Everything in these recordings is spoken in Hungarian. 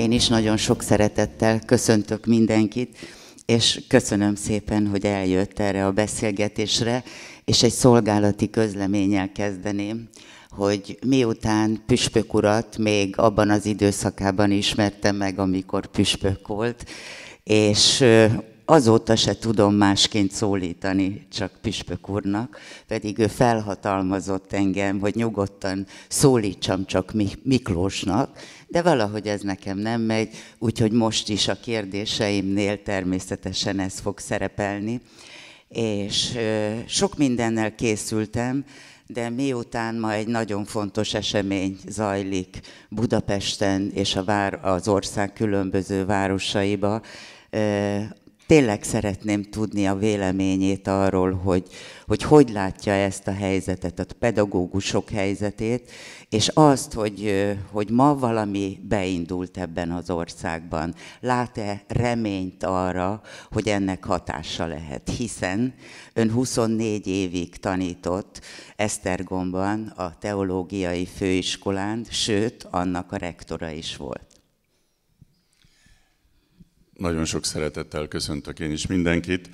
Én is nagyon sok szeretettel köszöntök mindenkit, és köszönöm szépen, hogy eljött erre a beszélgetésre, és egy szolgálati közleménnyel kezdeném, hogy miután Püspök urat még abban az időszakában ismertem meg, amikor Püspök volt, és azóta se tudom másként szólítani, csak püspök úrnak, pedig ő felhatalmazott engem, hogy nyugodtan szólítsam csak Miklósnak, de valahogy ez nekem nem megy, úgyhogy most is a kérdéseimnél természetesen ez fog szerepelni. És sok mindennel készültem, de miután ma egy nagyon fontos esemény zajlik Budapesten és a vár, az ország különböző városaiba, tényleg szeretném tudni a véleményét arról, hogy, hogy hogy látja ezt a helyzetet, a pedagógusok helyzetét, és azt, hogy, hogy ma valami beindult ebben az országban. Lát-e reményt arra, hogy ennek hatása lehet? Hiszen ön 24 évig tanított Esztergomban a teológiai főiskolán, sőt, annak a rektora is volt. Nagyon sok szeretettel köszöntök én is mindenkit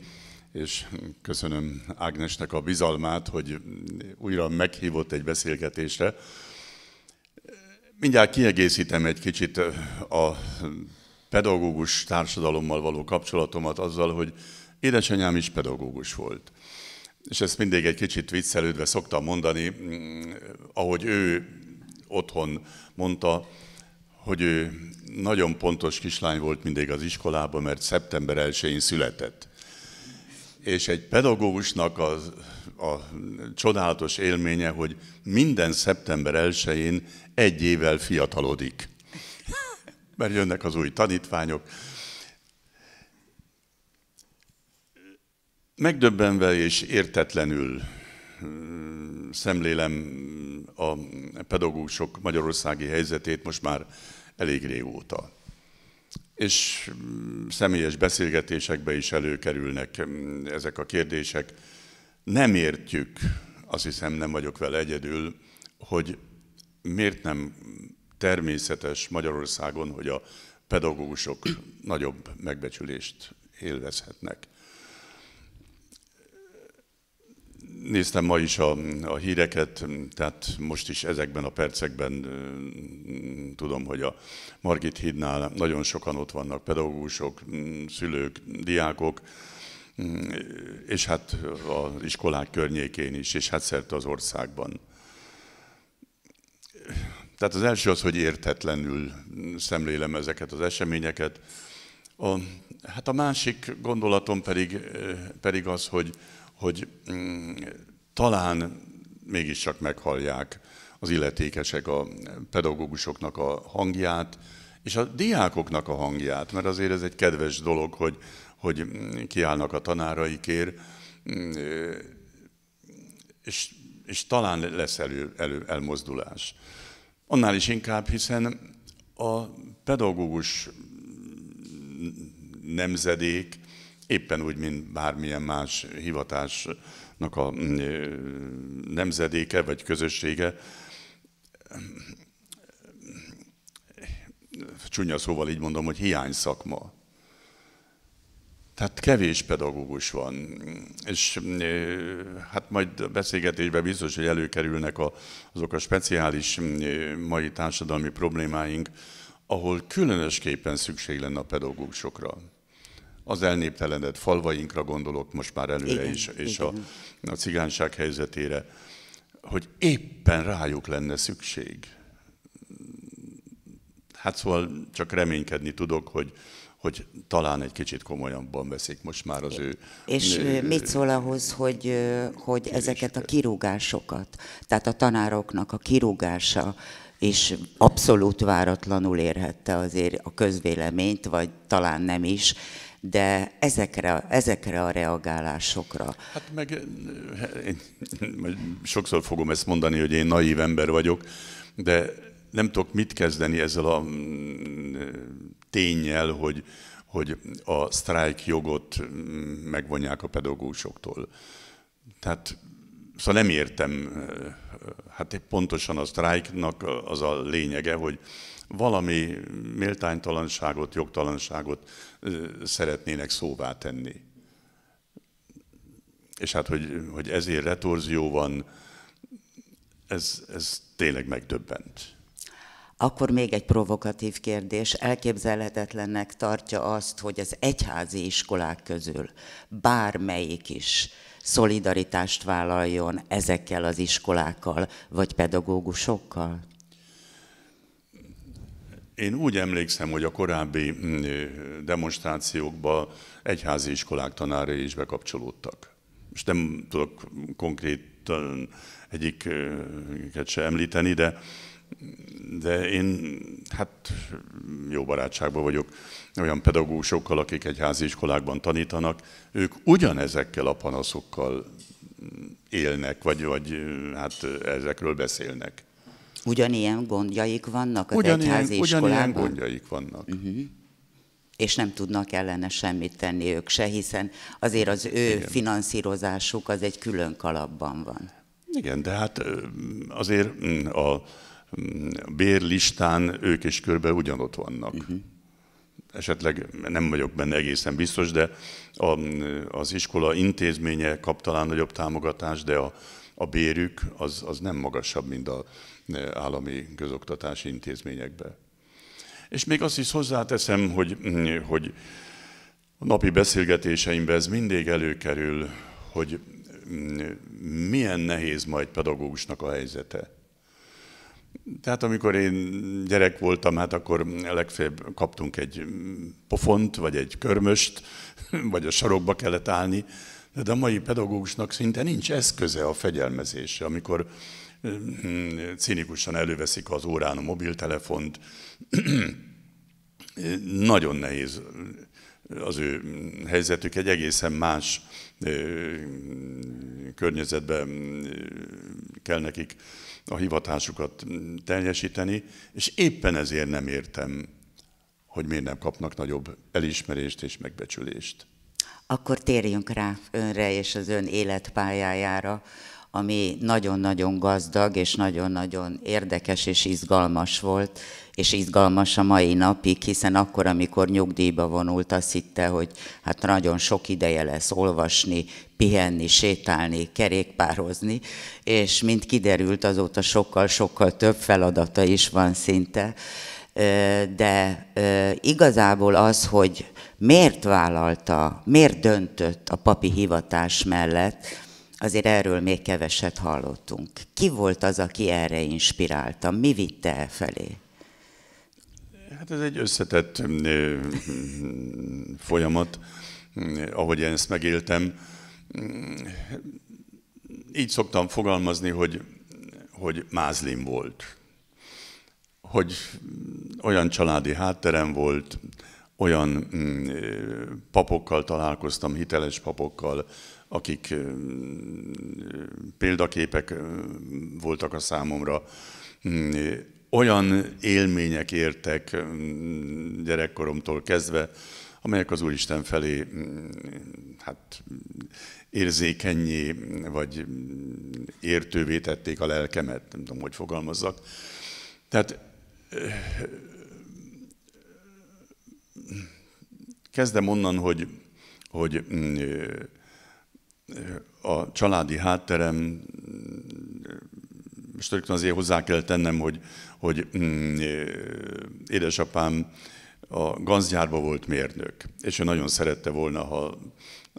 és köszönöm Ágnesnek a bizalmát, hogy újra meghívott egy beszélgetésre, Mindjárt kiegészítem egy kicsit a pedagógus társadalommal való kapcsolatomat azzal, hogy édesanyám is pedagógus volt. És ezt mindig egy kicsit viccelődve szoktam mondani, mm, ahogy ő otthon mondta, hogy ő nagyon pontos kislány volt mindig az iskolában, mert szeptember 1 született és egy pedagógusnak a, a csodálatos élménye, hogy minden szeptember 1-én egy évvel fiatalodik. Mert jönnek az új tanítványok. Megdöbbenve és értetlenül hm, szemlélem a pedagógusok magyarországi helyzetét most már elég régóta és mm, személyes beszélgetésekbe is előkerülnek mm, ezek a kérdések. Nem értjük, azt hiszem nem vagyok vele egyedül, hogy miért nem természetes Magyarországon, hogy a pedagógusok nagyobb megbecsülést élvezhetnek. Néztem ma is a, a híreket, tehát most is ezekben a percekben tudom, hogy a Margit hídnál nagyon sokan ott vannak, pedagógusok, szülők, diákok, és hát az iskolák környékén is, és hát szerte az országban. Tehát az első az, hogy értetlenül szemlélem ezeket az eseményeket. A, hát a másik gondolatom pedig, pedig az, hogy, hogy mm, talán mégiscsak meghallják az illetékesek a pedagógusoknak a hangját, és a diákoknak a hangját, mert azért ez egy kedves dolog, hogy, hogy mm, kiállnak a tanáraikért, mm, és, és talán lesz elő, elő, elmozdulás. Annál is inkább, hiszen a pedagógus nemzedék éppen úgy, mint bármilyen más hivatásnak a mm, nemzedéke vagy közössége, csúnya szóval így mondom, hogy hiány szakma. Tehát kevés pedagógus van, és mm, hát majd a beszélgetésben biztos, hogy előkerülnek a, azok a speciális mm, mai társadalmi problémáink, ahol különösképpen szükség lenne a pedagógusokra az elnéptelenedett falvainkra gondolok most már előre igen, is, és igen. A, a cigányság helyzetére, hogy éppen rájuk lenne szükség. Hát szóval csak reménykedni tudok, hogy, hogy talán egy kicsit komolyabban veszik most már az ő... És ő, mit szól ahhoz, hogy, hogy ezeket a kirúgásokat, tehát a tanároknak a kirúgása is abszolút váratlanul érhette azért a közvéleményt, vagy talán nem is, de ezekre, ezekre a reagálásokra. Hát meg én, sokszor fogom ezt mondani, hogy én naív ember vagyok, de nem tudok mit kezdeni ezzel a mm, tényel, hogy, hogy a sztrájk jogot mm, megvonják a pedagógusoktól. Tehát szóval nem értem, hát pontosan a sztrájknak az a lényege, hogy valami méltánytalanságot, jogtalanságot szeretnének szóvá tenni. És hát, hogy, hogy ezért retorzió van, ez, ez tényleg megdöbbent. Akkor még egy provokatív kérdés. Elképzelhetetlennek tartja azt, hogy az egyházi iskolák közül bármelyik is szolidaritást vállaljon ezekkel az iskolákkal vagy pedagógusokkal? Én úgy emlékszem, hogy a korábbi mm, demonstrációkban egyházi iskolák tanárai is bekapcsolódtak. Most nem tudok konkrétan egyiket se említeni, de, de én hát jó barátságban vagyok olyan pedagógusokkal, akik egyházi iskolákban tanítanak, ők ugyanezekkel a panaszokkal mm, élnek, vagy, vagy hát ezekről beszélnek. Ugyanilyen gondjaik vannak az ugyanilyen, egyházi iskolában? Ugyanilyen gondjaik vannak. Uh-huh. És nem tudnak ellene semmit tenni ők se, hiszen azért az ő Igen. finanszírozásuk az egy külön kalapban van. Igen, de hát azért mm, mm, a bérlistán ők is körbe ugyanott vannak. Uh-huh. Esetleg nem vagyok benne egészen biztos, de a, mm, az iskola intézménye kap talán nagyobb támogatást, de a, a bérük az, az nem magasabb, mint a, állami közoktatási intézményekbe. És még azt is hozzáteszem, hogy, mm, hogy a napi beszélgetéseimben ez mindig előkerül, hogy mm, milyen nehéz majd pedagógusnak a helyzete. Tehát amikor én gyerek voltam, hát akkor legfeljebb kaptunk egy mm, pofont, vagy egy körmöst, vagy a sarokba kellett állni, de a mai pedagógusnak szinte nincs eszköze a fegyelmezésre. Amikor cinikusan előveszik az órán a mobiltelefont. Nagyon nehéz az ő helyzetük, egy egészen más környezetben kell nekik a hivatásukat teljesíteni, és éppen ezért nem értem, hogy miért nem kapnak nagyobb elismerést és megbecsülést. Akkor térjünk rá önre és az ön életpályájára ami nagyon-nagyon gazdag és nagyon-nagyon érdekes és izgalmas volt, és izgalmas a mai napig, hiszen akkor, amikor nyugdíjba vonult, azt hitte, hogy hát nagyon sok ideje lesz olvasni, pihenni, sétálni, kerékpározni, és mint kiderült, azóta sokkal-sokkal több feladata is van szinte, de igazából az, hogy miért vállalta, miért döntött a papi hivatás mellett, azért erről még keveset hallottunk. Ki volt az, aki erre inspirálta? Mi vitte el felé? Hát ez egy összetett folyamat, ahogy én ezt megéltem. Így szoktam fogalmazni, hogy, hogy mázlim volt. Hogy olyan családi hátterem volt, olyan mm, papokkal találkoztam, hiteles papokkal, akik példaképek voltak a számomra. Olyan élmények értek gyerekkoromtól kezdve, amelyek az Úristen felé hát, érzékenyé vagy értővé tették a lelkemet, nem tudom, hogy fogalmazzak. Tehát kezdem onnan, hogy, hogy a családi hátterem, most rögtön azért hozzá kell tennem, hogy, hogy mm, eh, édesapám a gazdjárba volt mérnök, és ő nagyon szerette volna, ha,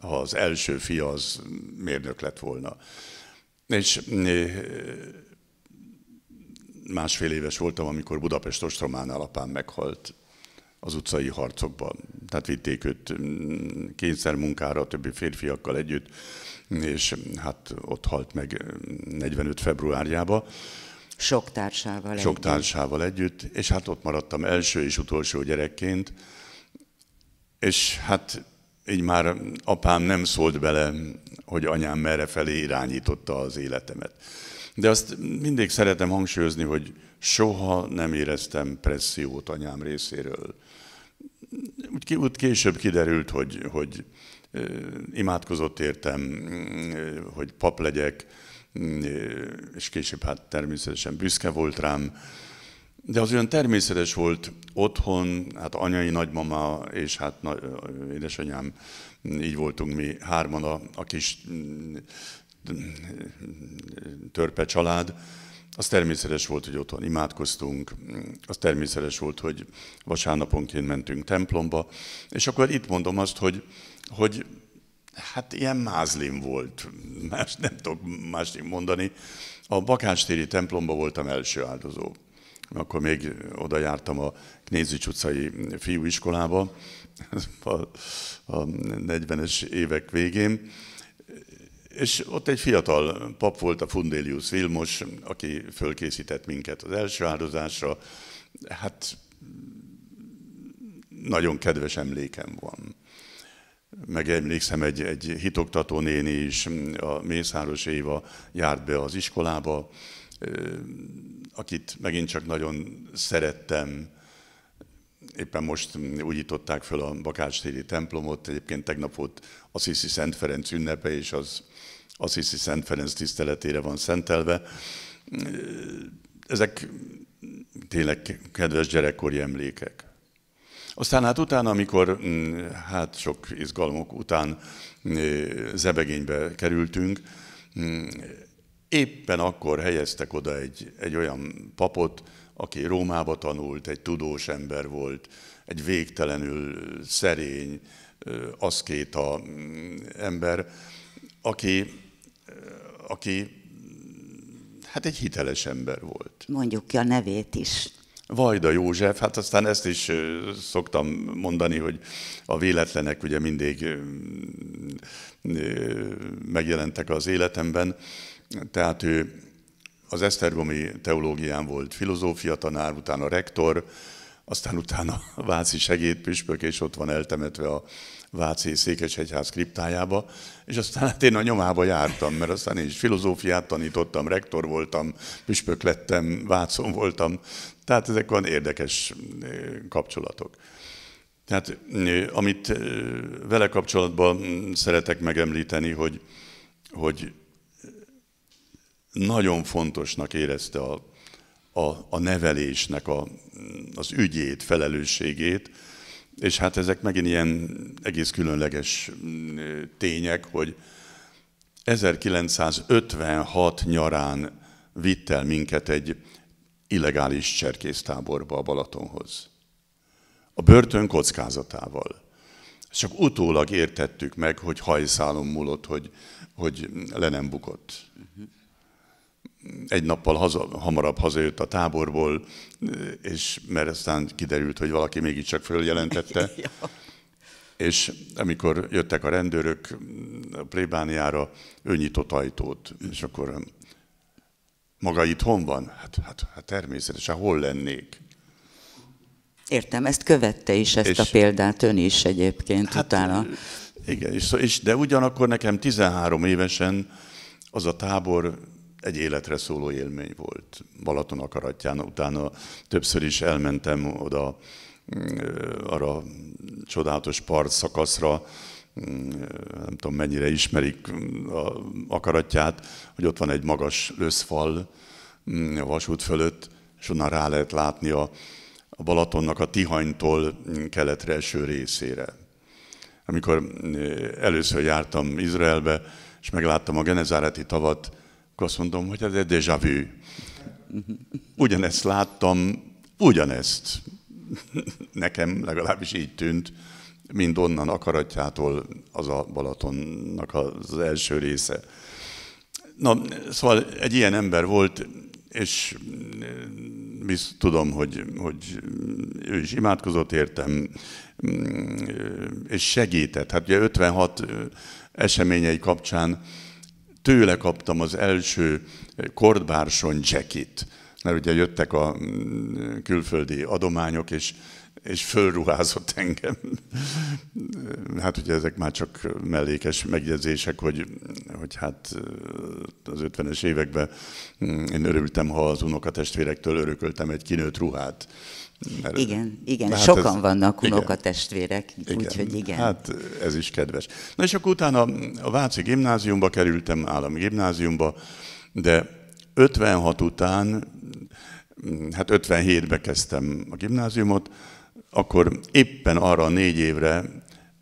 ha az első fia az mérnök lett volna. És eh, másfél éves voltam, amikor Budapest ostrománál apám meghalt az utcai harcokba. Tehát vitték őt mm, kényszermunkára, többi férfiakkal együtt, és mm, hát ott halt meg 45 mm, februárjába. Sok társával Sok együtt. társával együtt, és hát ott maradtam első és utolsó gyerekként, és hát így már apám nem szólt bele, hogy anyám merre felé irányította az életemet. De azt mindig szeretem hangsúlyozni, hogy soha nem éreztem pressziót anyám részéről úgy, úgy később kiderült, hogy, hogy imádkozott értem, hogy pap legyek, és később hát természetesen büszke volt rám. De az olyan természetes volt otthon, hát anyai nagymama és hát na, édesanyám, így voltunk mi hárman a, a kis mm, mm, törpe család, az természetes volt, hogy otthon imádkoztunk, az természetes volt, hogy vasárnaponként mentünk templomba, és akkor itt mondom azt, hogy, hogy hát ilyen mázlim volt, más nem tudok más mondani. A Bakástéri templomba voltam első áldozó. Akkor még oda jártam a Knézics utcai fiúiskolába, a 40-es évek végén, és ott egy fiatal pap volt, a Fundelius Vilmos, aki fölkészített minket az első áldozásra. Hát nagyon kedves emlékem van. Meg emlékszem, egy, egy hitoktató néni is, a Mészáros Éva járt be az iskolába, akit megint csak nagyon szerettem. Éppen most újították föl a Bakács téri templomot, egyébként tegnap volt Assisi Szent Ferenc ünnepe, és az Assisi Szent Ferenc tiszteletére van szentelve. Ezek tényleg kedves gyerekkori emlékek. Aztán hát utána, amikor hát sok izgalmok után zebegénybe kerültünk, éppen akkor helyeztek oda egy, egy olyan papot, aki Rómába tanult, egy tudós ember volt, egy végtelenül szerény, aszkéta mm, ember, aki aki hát egy hiteles ember volt. Mondjuk ki a nevét is. Vajda József, hát aztán ezt is szoktam mondani, hogy a véletlenek ugye mindig megjelentek az életemben. Tehát ő az Esztergomi teológián volt filozófia tanár, utána rektor, aztán utána a Váci segédpüspök, és ott van eltemetve a Váci Székesegyház kriptájába, és aztán hát én a nyomába jártam, mert aztán én is filozófiát tanítottam, rektor voltam, püspök lettem, Vácon voltam, tehát ezek van érdekes eh, kapcsolatok. Tehát eh, amit eh, vele kapcsolatban szeretek megemlíteni, hogy, hogy nagyon fontosnak érezte a, a, a nevelésnek a az ügyét, felelősségét, és hát ezek megint ilyen egész különleges mm, tények, hogy 1956 nyarán vitt el minket egy illegális cserkésztáborba a Balatonhoz. A börtön kockázatával. Csak utólag értettük meg, hogy hajszálon múlott, hogy, hogy le nem bukott. Uh-huh egy nappal haza, hamarabb hazajött a táborból, és mert aztán kiderült, hogy valaki mégiscsak följelentette. ja. És amikor jöttek a rendőrök a plébániára, ő nyitott ajtót, és akkor maga itthon van? Hát, hát, hát természetesen, hát hol lennék? Értem, ezt követte is ezt és, a példát ön is egyébként hát, utána. Igen, és, és, de ugyanakkor nekem 13 évesen az a tábor egy életre szóló élmény volt Balaton akaratján. Utána többször is elmentem oda mm, arra csodálatos part szakaszra, mm, nem tudom mennyire ismerik mm, a akaratját, hogy ott van egy magas löszfal a vasút fölött, és onnan rá lehet látni a, a Balatonnak a Tihanytól keletre eső részére. Amikor először jártam Izraelbe, és megláttam a Genezáreti tavat, akkor azt mondom, hogy ez egy déjà vu. Ugyanezt láttam, ugyanezt. Nekem legalábbis így tűnt, mind onnan akaratjától az a Balatonnak az első része. Na, szóval egy ilyen ember volt, és bizt, eh, tudom, hogy, hogy ő is imádkozott értem, mm, eh, és segített. Hát ugye 56 eh, eseményei kapcsán tőle kaptam az első eh, kordbárson jackit, mert ugye jöttek a mm, külföldi adományok, és, és fölruházott engem. Eh, hát ugye ezek már csak mellékes megjegyzések, hogy, hogy hát eh, az 50-es években mm, én örültem, ha az unokatestvérektől örököltem egy kinőtt ruhát mert igen, igen, hát sokan ez, vannak unokatestvérek, úgyhogy igen. Hát ez is kedves. Na és akkor utána a Váci gimnáziumba kerültem, állami gimnáziumba, de 56 után, hát 57-be kezdtem a gimnáziumot, akkor éppen arra a négy évre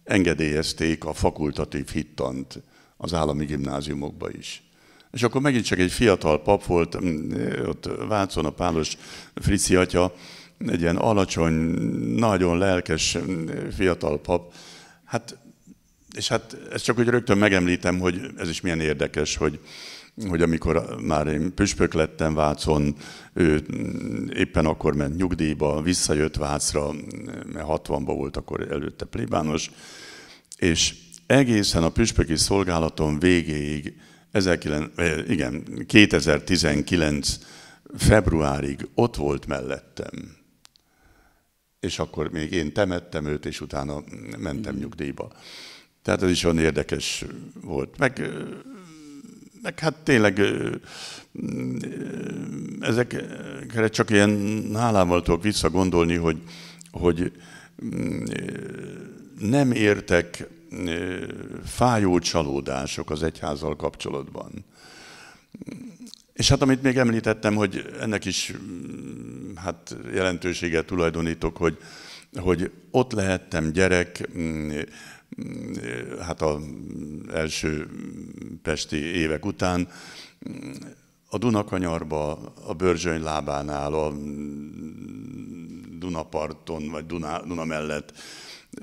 engedélyezték a fakultatív hittant az állami gimnáziumokba is. És akkor megint csak egy fiatal pap volt, ott Vácon a Pálos Frici atya, egy ilyen alacsony, nagyon lelkes fiatal pap. Hát, és hát ezt csak úgy rögtön megemlítem, hogy ez is milyen érdekes, hogy, hogy amikor már én püspök lettem Vácon, ő éppen akkor ment nyugdíjba, visszajött Vácra, mert 60 ba volt akkor előtte plébános, és egészen a püspöki szolgálaton végéig, 19, eh, igen, 2019 februárig ott volt mellettem és akkor még én temettem őt, és utána mentem nyugdíjba. Tehát ez is olyan érdekes volt. Meg, meg hát tényleg ezekre csak ilyen hálával tudok visszagondolni, hogy, hogy mm, nem értek fájó csalódások az egyházzal kapcsolatban. És hát amit még említettem, hogy ennek is mm, hát jelentőséget tulajdonítok, hogy, hogy ott lehettem gyerek, mm, mm, hát az első pesti évek után, mm, a Dunakanyarba, a Börzsöny lábánál, a Dunaparton, vagy Duna, Duna mellett,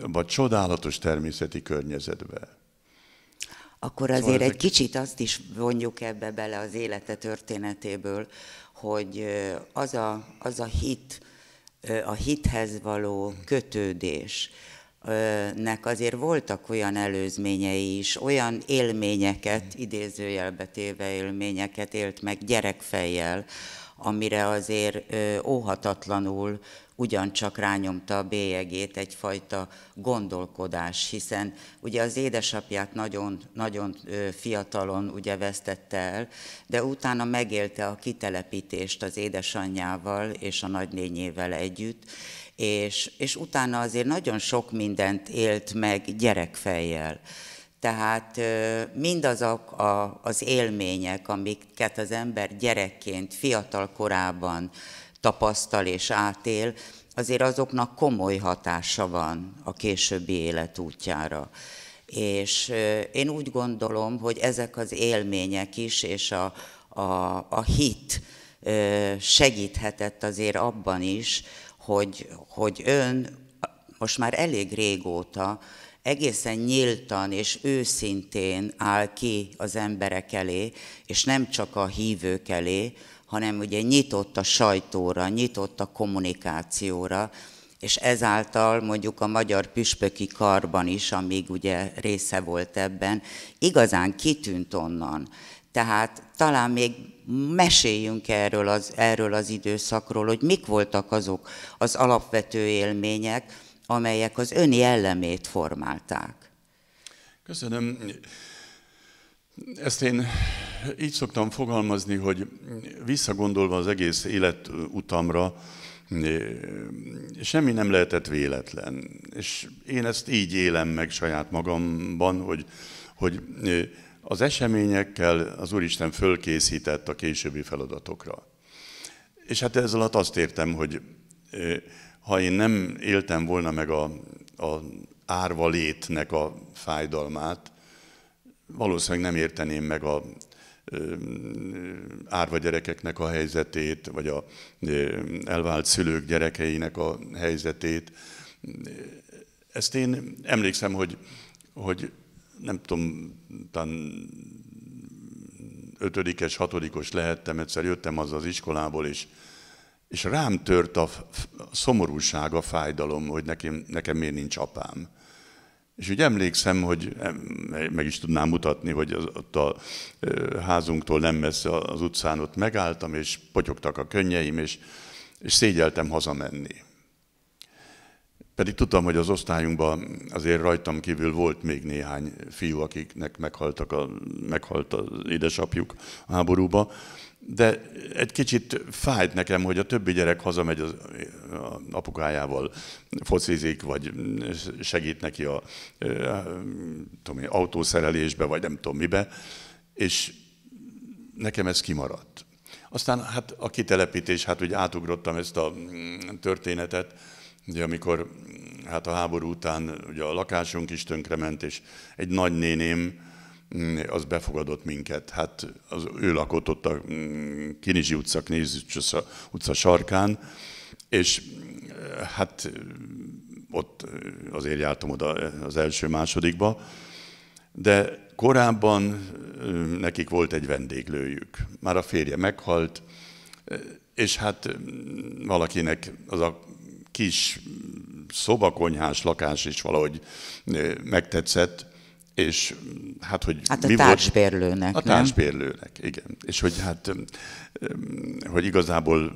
vagy csodálatos természeti környezetbe. Akkor szóval azért szóval egy kicsit azt is vonjuk ebbe bele az élete történetéből, hogy az a, az a hit, a hithez való kötődés, nek azért voltak olyan előzményei is, olyan élményeket, idézőjelbe téve élményeket élt meg gyerekfejjel, amire azért óhatatlanul ugyancsak rányomta a bélyegét egyfajta gondolkodás, hiszen ugye az édesapját nagyon, nagyon fiatalon ugye vesztette el, de utána megélte a kitelepítést az édesanyjával és a nagynényével együtt, és, és utána azért nagyon sok mindent élt meg gyerekfejjel. Tehát mindazok a, az élmények, amiket az ember gyerekként, fiatal korában tapasztal és átél, azért azoknak komoly hatása van a későbbi élet útjára. És én úgy gondolom, hogy ezek az élmények is, és a, a, a hit segíthetett azért abban is, hogy, hogy ön most már elég régóta egészen nyíltan és őszintén áll ki az emberek elé, és nem csak a hívők elé, hanem ugye nyitott a sajtóra, nyitott a kommunikációra, és ezáltal mondjuk a magyar püspöki karban is, amíg ugye része volt ebben, igazán kitűnt onnan. Tehát talán még meséljünk erről az, erről az időszakról, hogy mik voltak azok az alapvető élmények, amelyek az ön jellemét formálták. Köszönöm. Ezt én így szoktam fogalmazni, hogy visszagondolva az egész életutamra, semmi nem lehetett véletlen. És én ezt így élem meg saját magamban, hogy, hogy az eseményekkel az Úristen fölkészített a későbbi feladatokra. És hát ez alatt azt értem, hogy ha én nem éltem volna meg a, a árva a fájdalmát, valószínűleg nem érteném meg a árva gyerekeknek a helyzetét, vagy a elvált szülők gyerekeinek a helyzetét. Ezt én emlékszem, hogy, hogy nem tudom, talán ötödikes, hatodikos lehettem, egyszer jöttem az az iskolából, és, és rám tört a szomorúság, a fájdalom, hogy nekem, nekem miért nincs apám. És úgy emlékszem, hogy meg is tudnám mutatni, hogy az, ott a házunktól nem messze az utcán ott megálltam, és potyogtak a könnyeim, és, és szégyeltem hazamenni. Pedig tudtam, hogy az osztályunkban azért rajtam kívül volt még néhány fiú, akiknek meghaltak a, meghalt az édesapjuk a háborúba, de egy kicsit fájt nekem, hogy a többi gyerek hazamegy az apukájával, focizik, vagy segít neki a, tudom én, autószerelésbe, vagy nem tudom mibe, és nekem ez kimaradt. Aztán hát a kitelepítés, hát úgy átugrottam ezt a mm, történetet, ugye amikor hát a háború után ugye a lakásunk is tönkrement, és egy nagynéném, Mm, az befogadott minket. Hát az, ő lakott ott a mm, Kinizsi utca, Kinizsi utca, utca sarkán, és eh, hát eh, ott eh, azért jártam oda az első-másodikba, de korábban nekik volt egy vendéglőjük. Már a férje meghalt, és hát mm, valakinek az a kis szobakonyhás lakás is valahogy megtetszett, és hát, hogy hát a mi társbérlőnek, volt, A társbérlőnek, nem? igen. És hogy hát, hogy igazából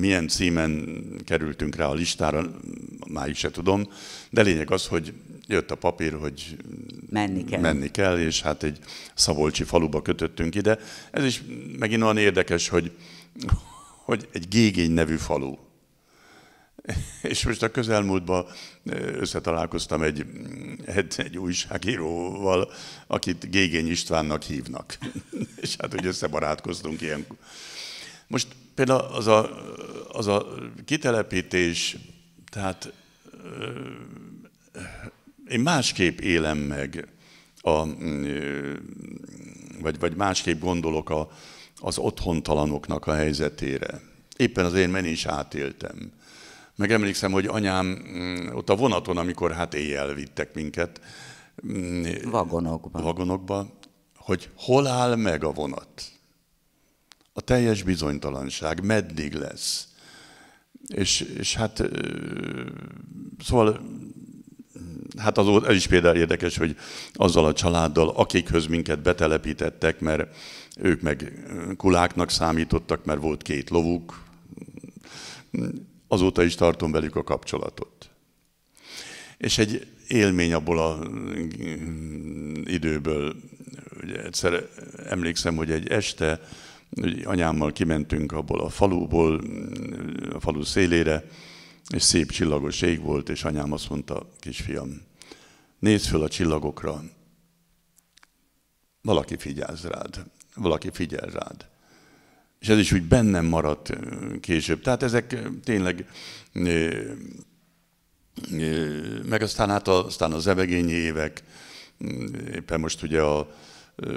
milyen címen kerültünk rá a listára, is se tudom, de lényeg az, hogy jött a papír, hogy menni kell. menni kell, és hát egy Szabolcsi faluba kötöttünk ide. Ez is megint olyan érdekes, hogy, hogy egy Gégény nevű falu És most a közelmúltban összetalálkoztam egy, egy, egy újságíróval, akit Gégény Istvánnak hívnak. És hát, hogy összebarátkoztunk ilyen. Most például az a, az a kitelepítés, tehát én másképp élem meg, a, vagy, vagy másképp gondolok a, az otthontalanoknak a helyzetére. Éppen az én is átéltem meg emlékszem, hogy anyám mm, ott a vonaton, amikor hát éjjel vittek minket. Mm, vagonokba. Vagonokba, hogy hol áll meg a vonat. A teljes bizonytalanság, meddig lesz. És, és hát, szóval, hát az, ez is például érdekes, hogy azzal a családdal, akikhöz minket betelepítettek, mert ők meg kuláknak számítottak, mert volt két lovuk, azóta is tartom velük a kapcsolatot. És egy élmény abból a mm, időből, ugye egyszer emlékszem, hogy egy este anyámmal kimentünk abból a faluból, mm, a falu szélére, és szép csillagos ég volt, és anyám azt mondta, kisfiam, nézd föl a csillagokra, valaki figyelz rád, valaki figyel rád és ez is úgy bennem maradt később. Tehát ezek tényleg, meg aztán, hát a, aztán az evegényi évek, éppen most ugye a...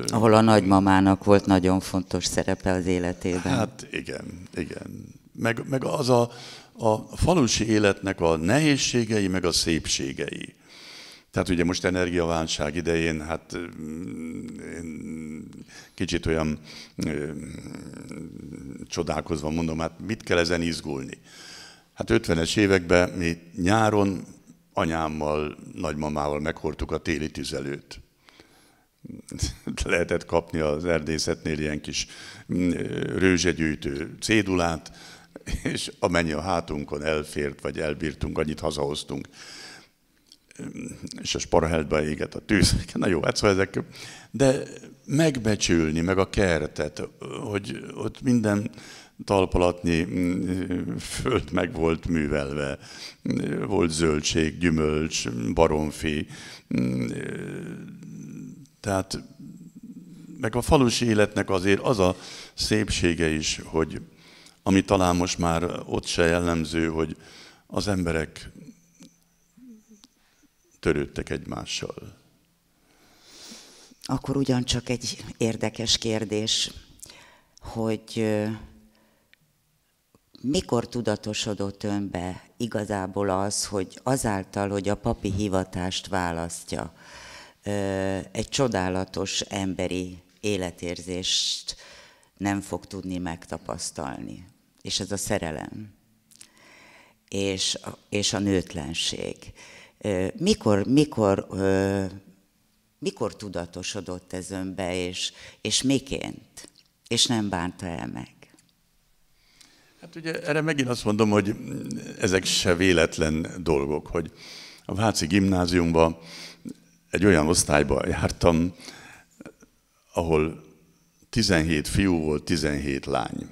Ahol a nagymamának volt nagyon fontos szerepe az életében. Hát igen, igen. Meg, meg az a, a falusi életnek a nehézségei, meg a szépségei. Tehát ugye most energiaválság idején, hát én kicsit olyan ö, csodálkozva mondom, hát mit kell ezen izgulni? Hát 50-es években mi nyáron anyámmal, nagymamával meghordtuk a téli tüzelőt. Lehetett kapni az erdészetnél ilyen kis rőzsegyűjtő cédulát, és amennyi a hátunkon elfért, vagy elbírtunk, annyit hazahoztunk és a sparaheltbe éget a tűz. Na jó, hát szóval ezek, de megbecsülni, meg a kertet, hogy ott minden talpalatnyi mm, föld meg volt művelve. Volt zöldség, gyümölcs, baromfi, mm, tehát meg a falusi életnek azért az a szépsége is, hogy ami talán most már ott se jellemző, hogy az emberek törődtek egymással. Akkor ugyancsak egy érdekes kérdés, hogy mikor tudatosodott önbe igazából az, hogy azáltal, hogy a papi hivatást választja, egy csodálatos emberi életérzést nem fog tudni megtapasztalni. És ez a szerelem. És a, és a nőtlenség mikor, mikor, mikor tudatosodott ez önbe, és, és miként, és nem bánta el meg? Hát ugye erre megint azt mondom, hogy ezek se véletlen dolgok, hogy a Váci gimnáziumban egy olyan osztályba jártam, ahol 17 fiú volt, 17 lány.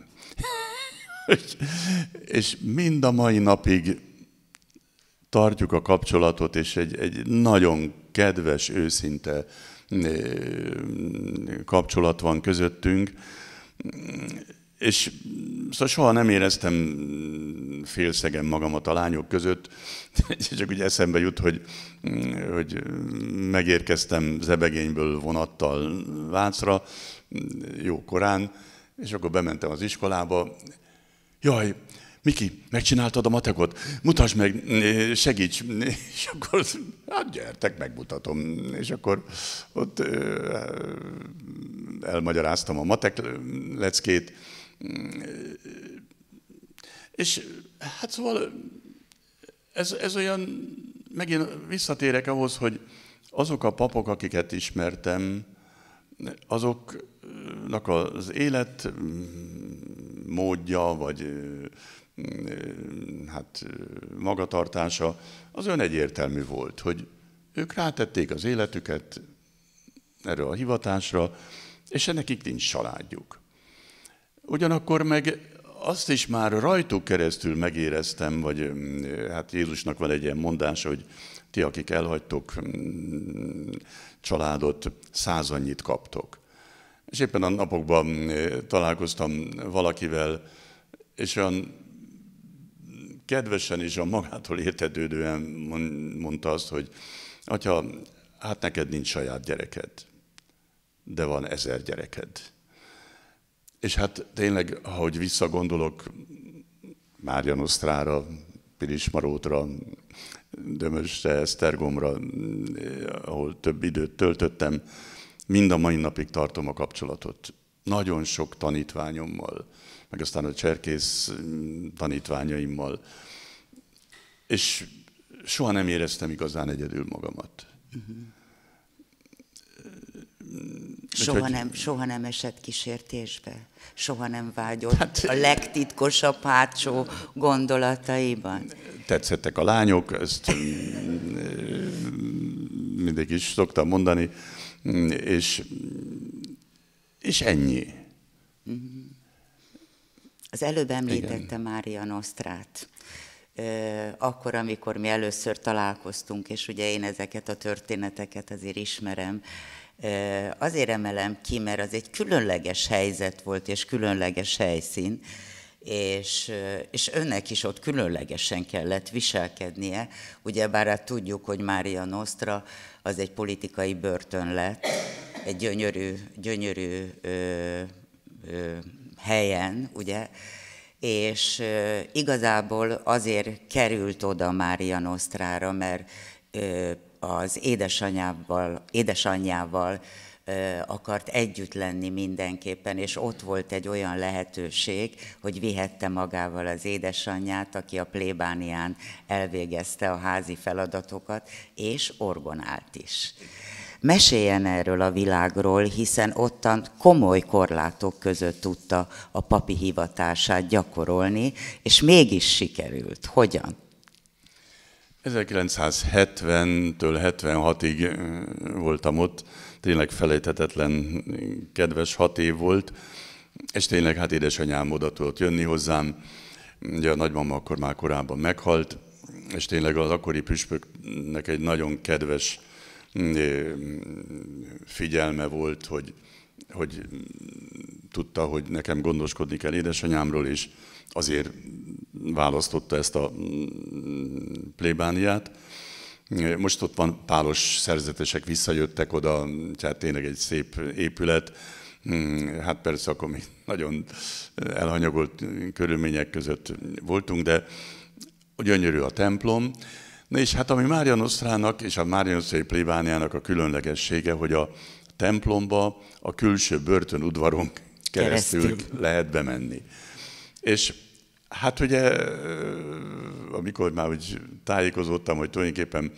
és mind a mai napig tartjuk a kapcsolatot, és egy, egy nagyon kedves, őszinte kapcsolat van közöttünk. És szóval soha nem éreztem félszegen magamat a lányok között, csak úgy eszembe jut, hogy, hogy megérkeztem Zebegényből vonattal Vácra, jó korán, és akkor bementem az iskolába. Jaj, Miki, megcsináltad a matekot? Mutasd meg, eh, segíts. És akkor, hát gyertek, megmutatom. És akkor ott eh, elmagyaráztam a matek leckét. Eh, és hát szóval ez, ez olyan, megint visszatérek ahhoz, hogy azok a papok, akiket ismertem, azoknak az élet mm, módja, vagy hát magatartása, az ön egyértelmű volt, hogy ők rátették az életüket erre a hivatásra, és nekik nincs családjuk. Ugyanakkor meg azt is már rajtuk keresztül megéreztem, vagy hát Jézusnak van egy ilyen mondása, hogy ti, akik elhagytok mm, családot, százannyit kaptok. És éppen a napokban mm, találkoztam valakivel, és olyan kedvesen és a magától értetődően mondta azt, hogy atya, hát neked nincs saját gyereked, de van ezer gyereked. És hát tényleg, ahogy visszagondolok Márja Nosztrára, Pilis Marótra, Dömösre, Esztergomra, ahol több időt töltöttem, mind a mai napig tartom a kapcsolatot. Nagyon sok tanítványommal, meg aztán a cserkész mm, tanítványaimmal. És soha nem éreztem igazán egyedül magamat. Mm-hmm. Soha, nem, soha nem esett kísértésbe? Soha nem vágyott hát... a legtitkosabb hátsó gondolataiban? Tetszettek a lányok, ezt mm, mm, mindig is szoktam mondani, és, és ennyi. Uh-huh. Az előbb említette Igen. Mária Nosztrát akkor, amikor mi először találkoztunk, és ugye én ezeket a történeteket azért ismerem, azért emelem ki, mert az egy különleges helyzet volt, és különleges helyszín, és, és önnek is ott különlegesen kellett viselkednie, ugyebár hát tudjuk, hogy Mária Nostra az egy politikai börtön lett, egy gyönyörű, gyönyörű ö, ö, helyen, ugye, és igazából azért került oda Mária Nosztrára, mert az édesanyával, édesanyjával akart együtt lenni mindenképpen, és ott volt egy olyan lehetőség, hogy vihette magával az édesanyját, aki a plébánián elvégezte a házi feladatokat, és orgonált is meséljen erről a világról, hiszen ottan komoly korlátok között tudta a papi hivatását gyakorolni, és mégis sikerült. Hogyan? 1970-től 76-ig voltam ott, tényleg felejthetetlen kedves hat év volt, és tényleg hát édesanyám oda tudott jönni hozzám, ugye a nagymama akkor már korábban meghalt, és tényleg az akkori püspöknek egy nagyon kedves figyelme volt, hogy, hogy tudta, hogy nekem gondoskodni kell édesanyámról, és azért választotta ezt a plébániát. Most ott van pálos szerzetesek, visszajöttek oda, tehát tényleg egy szép épület. Hát persze akkor mi nagyon elhanyagolt körülmények között voltunk, de gyönyörű a templom, Na és hát ami Mária Nosztrának és a Mária Nosztrai plébániának a különlegessége, hogy a templomba a külső börtön udvaron keresztül, keresztül lehet bemenni. És hát ugye, amikor már úgy tájékozódtam, hogy tulajdonképpen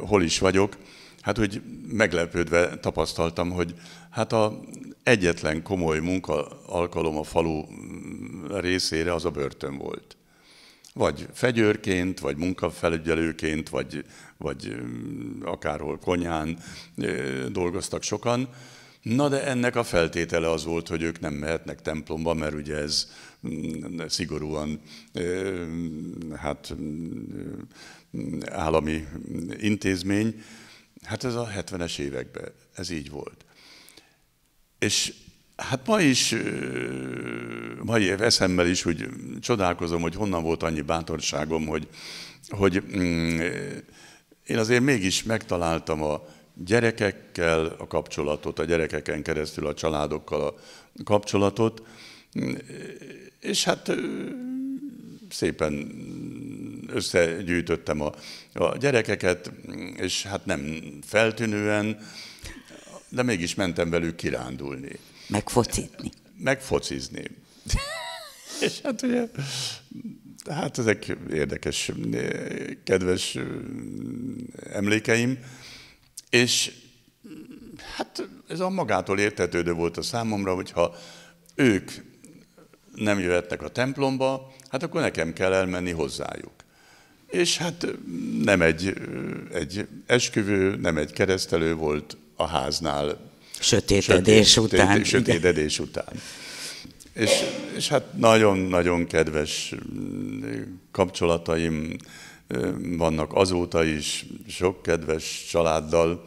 hol is vagyok, hát hogy meglepődve tapasztaltam, hogy hát a egyetlen komoly munka alkalom a falu mm, részére az a börtön volt. Vagy fegyőrként, vagy munkafelügyelőként, vagy, vagy akárhol konyhán dolgoztak sokan. Na de ennek a feltétele az volt, hogy ők nem mehetnek templomba, mert ugye ez mm, szigorúan hát, mm, állami intézmény. Hát ez a 70-es években, ez így volt. És Hát ma is, mai év eszemmel is úgy csodálkozom, hogy honnan volt annyi bátorságom, hogy, hogy mm, én azért mégis megtaláltam a gyerekekkel a kapcsolatot, a gyerekeken keresztül a családokkal a kapcsolatot, és hát szépen összegyűjtöttem a, a gyerekeket, és hát nem feltűnően, de mégis mentem velük kirándulni. Megfocizni. Megfocizni. És hát ugye, hát ezek érdekes, kedves emlékeim, és hát ez a magától értetődő volt a számomra, hogyha ők nem jöhetnek a templomba, hát akkor nekem kell elmenni hozzájuk. És hát nem egy, egy esküvő, nem egy keresztelő volt a háznál sötétedés sötét, után. Sötétedés után. És, és hát nagyon-nagyon kedves mm, kapcsolataim vannak azóta is, sok kedves családdal.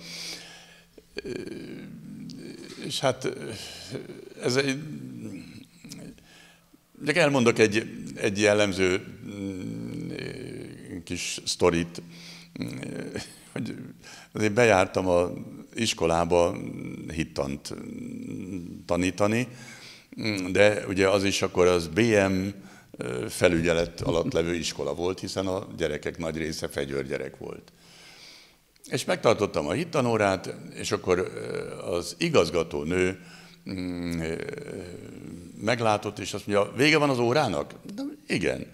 És hát ez egy... Csak elmondok egy, egy jellemző mm, kis sztorit, mm, hogy azért bejártam a iskolába hittant tanítani, de ugye az is akkor az BM felügyelet alatt levő iskola volt, hiszen a gyerekek nagy része gyerek volt. És megtartottam a hittanórát, és akkor az igazgató nő mm, meglátott, és azt mondja, vége van az órának? De igen.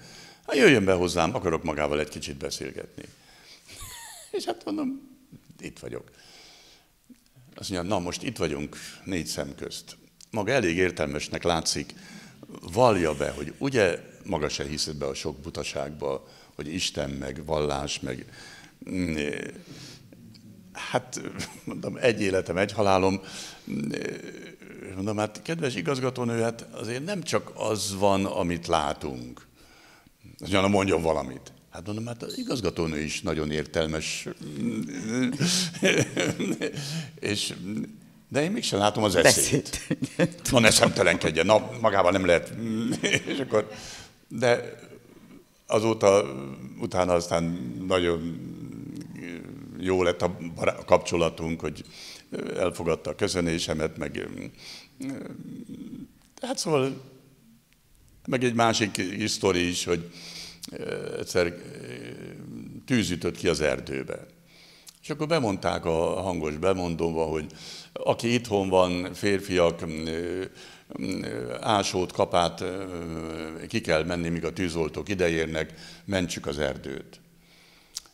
Hát jöjjön be hozzám, akarok magával egy kicsit beszélgetni. És hát mondom, itt vagyok. Azt mondja, na most itt vagyunk négy szem közt. Maga elég értelmesnek látszik, vallja be, hogy ugye maga se hiszed be a sok butaságba, hogy Isten meg vallás, meg mm, eh, hát mondom, egy életem, egy halálom. Mm, eh, mondom, hát kedves igazgatónő, hát azért nem csak az van, amit látunk. Azt mondja, mondjon valamit. Hát mondom, hát az igazgatónő is nagyon értelmes. és, de én mégsem látom az eszét. Na ne szemtelenkedjen, na magával nem lehet. és akkor, de azóta, utána aztán nagyon jó lett a kapcsolatunk, hogy elfogadta a köszönésemet, meg hát szóval meg egy másik sztori is, hogy egyszer tűzütött ki az erdőbe. És akkor bemondták a hangos bemondóba, hogy aki itthon van, férfiak, ásót, kapát ki kell menni, míg a tűzoltók ideérnek, mentsük az erdőt.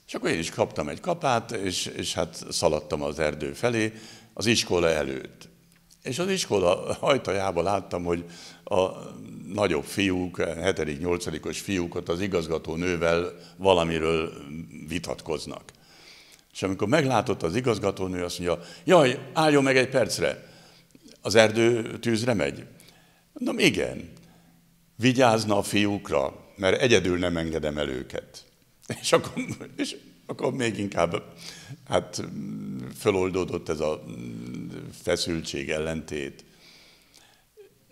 És akkor én is kaptam egy kapát, és, és hát szaladtam az erdő felé, az iskola előtt. És az iskola ajtajába láttam, hogy a nagyobb fiúk, 7.-8.-os fiúkat az igazgató nővel valamiről vitatkoznak. És amikor meglátott az igazgatónő, azt mondja, jaj, álljon meg egy percre, az erdő tűzre megy. Na igen, vigyázna a fiúkra, mert egyedül nem engedem el őket. És akkor, és akkor még inkább hát föloldódott ez a feszültség ellentét.